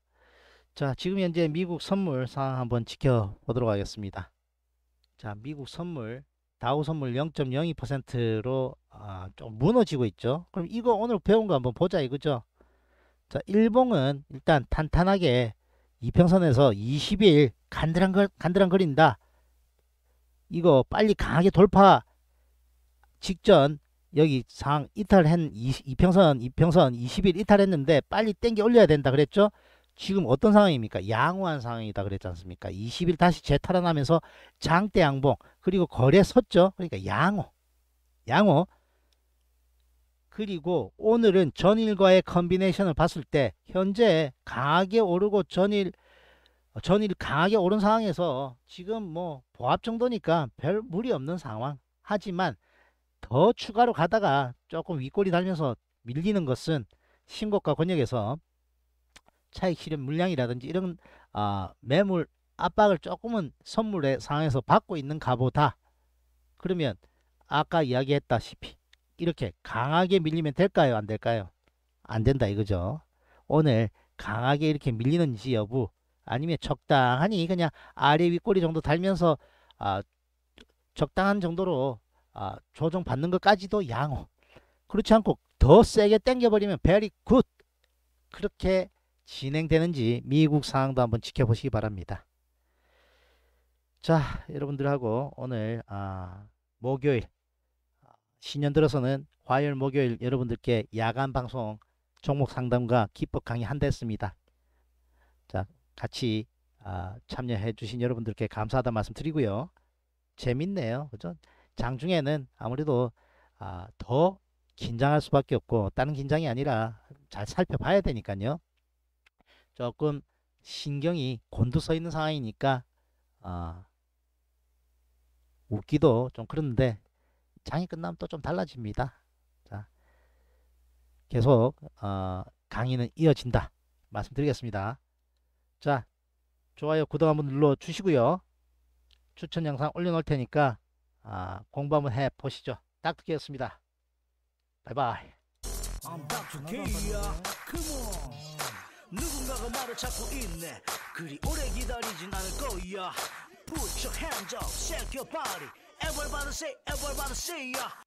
자, 지금 현재 미국 선물 상황 한번 지켜보도록 하겠습니다. 자, 미국 선물 다우 선물 0.02%로 아, 좀 무너지고 있죠. 그럼 이거 오늘 배운 거 한번 보자 이거죠. 자, 일봉은 일단 탄탄하게 이평선에서 20일 간드랑 간드랑거린다. 이거 빨리 강하게 돌파 직전 여기 상 이탈한 이평선 이평선 20일 이탈했는데 빨리 땡겨 올려야 된다 그랬죠? 지금 어떤 상황입니까? 양호한 상황이다 그랬지 않습니까? 20일 다시 재탈환하면서 장대 양봉 그리고 거래 섰죠? 그러니까 양호 양호 그리고 오늘은 전일과의 컨비네이션을 봤을 때 현재 강하게 오르고 전일 전일 강하게 오른 상황에서 지금 뭐 보합 정도니까 별 무리 없는 상황 하지만 더 추가로 가다가 조금 윗골이 달면서 밀리는 것은 신고가 권역에서 차익 실현 물량이라든지 이런 아, 매물 압박을 조금은 선물의 상황에서 받고 있는 가보다 그러면 아까 이야기했다시피 이렇게 강하게 밀리면 될까요 안 될까요 안 된다 이거죠 오늘 강하게 이렇게 밀리는지 여부 아니면 적당하니 그냥 아래 윗골이 정도 달면서 아, 적당한 정도로 아, 조정받는 것까지도 양호. 그렇지 않고 더 세게 땡겨버리면 very good. 그렇게 진행되는지 미국 상황도 한번 지켜보시기 바랍니다. 자, 여러분들하고 오늘 아, 목요일 신년 들어서는 화요일 목요일 여러분들께 야간 방송 종목 상담과 기법 강의 한 대 했습니다. 자, 같이 아, 참여해 주신 여러분들께 감사하다 말씀드리고요. 재밌네요. 그죠? 장중에는 아무래도 아, 더 긴장할 수밖에 없고 다른 긴장이 아니라 잘 살펴봐야 되니까요. 조금 신경이 곤두서 있는 상황이니까 아, 웃기도 좀 그런데 장이 끝나면 또 좀 달라집니다. 자, 계속 어, 강의는 이어진다 말씀드리겠습니다. 자 좋아요 구독 한번 눌러 주시고요. 추천 영상 올려놓을 테니까 아, 공부 한번 해 보시죠. 딱두기였습니다. 바이바이. 누군가가 말을 찾고 있네 그리 오래 기다리진 않을 거야 Put your hands up, shake your body Everybody say, everybody say yeah.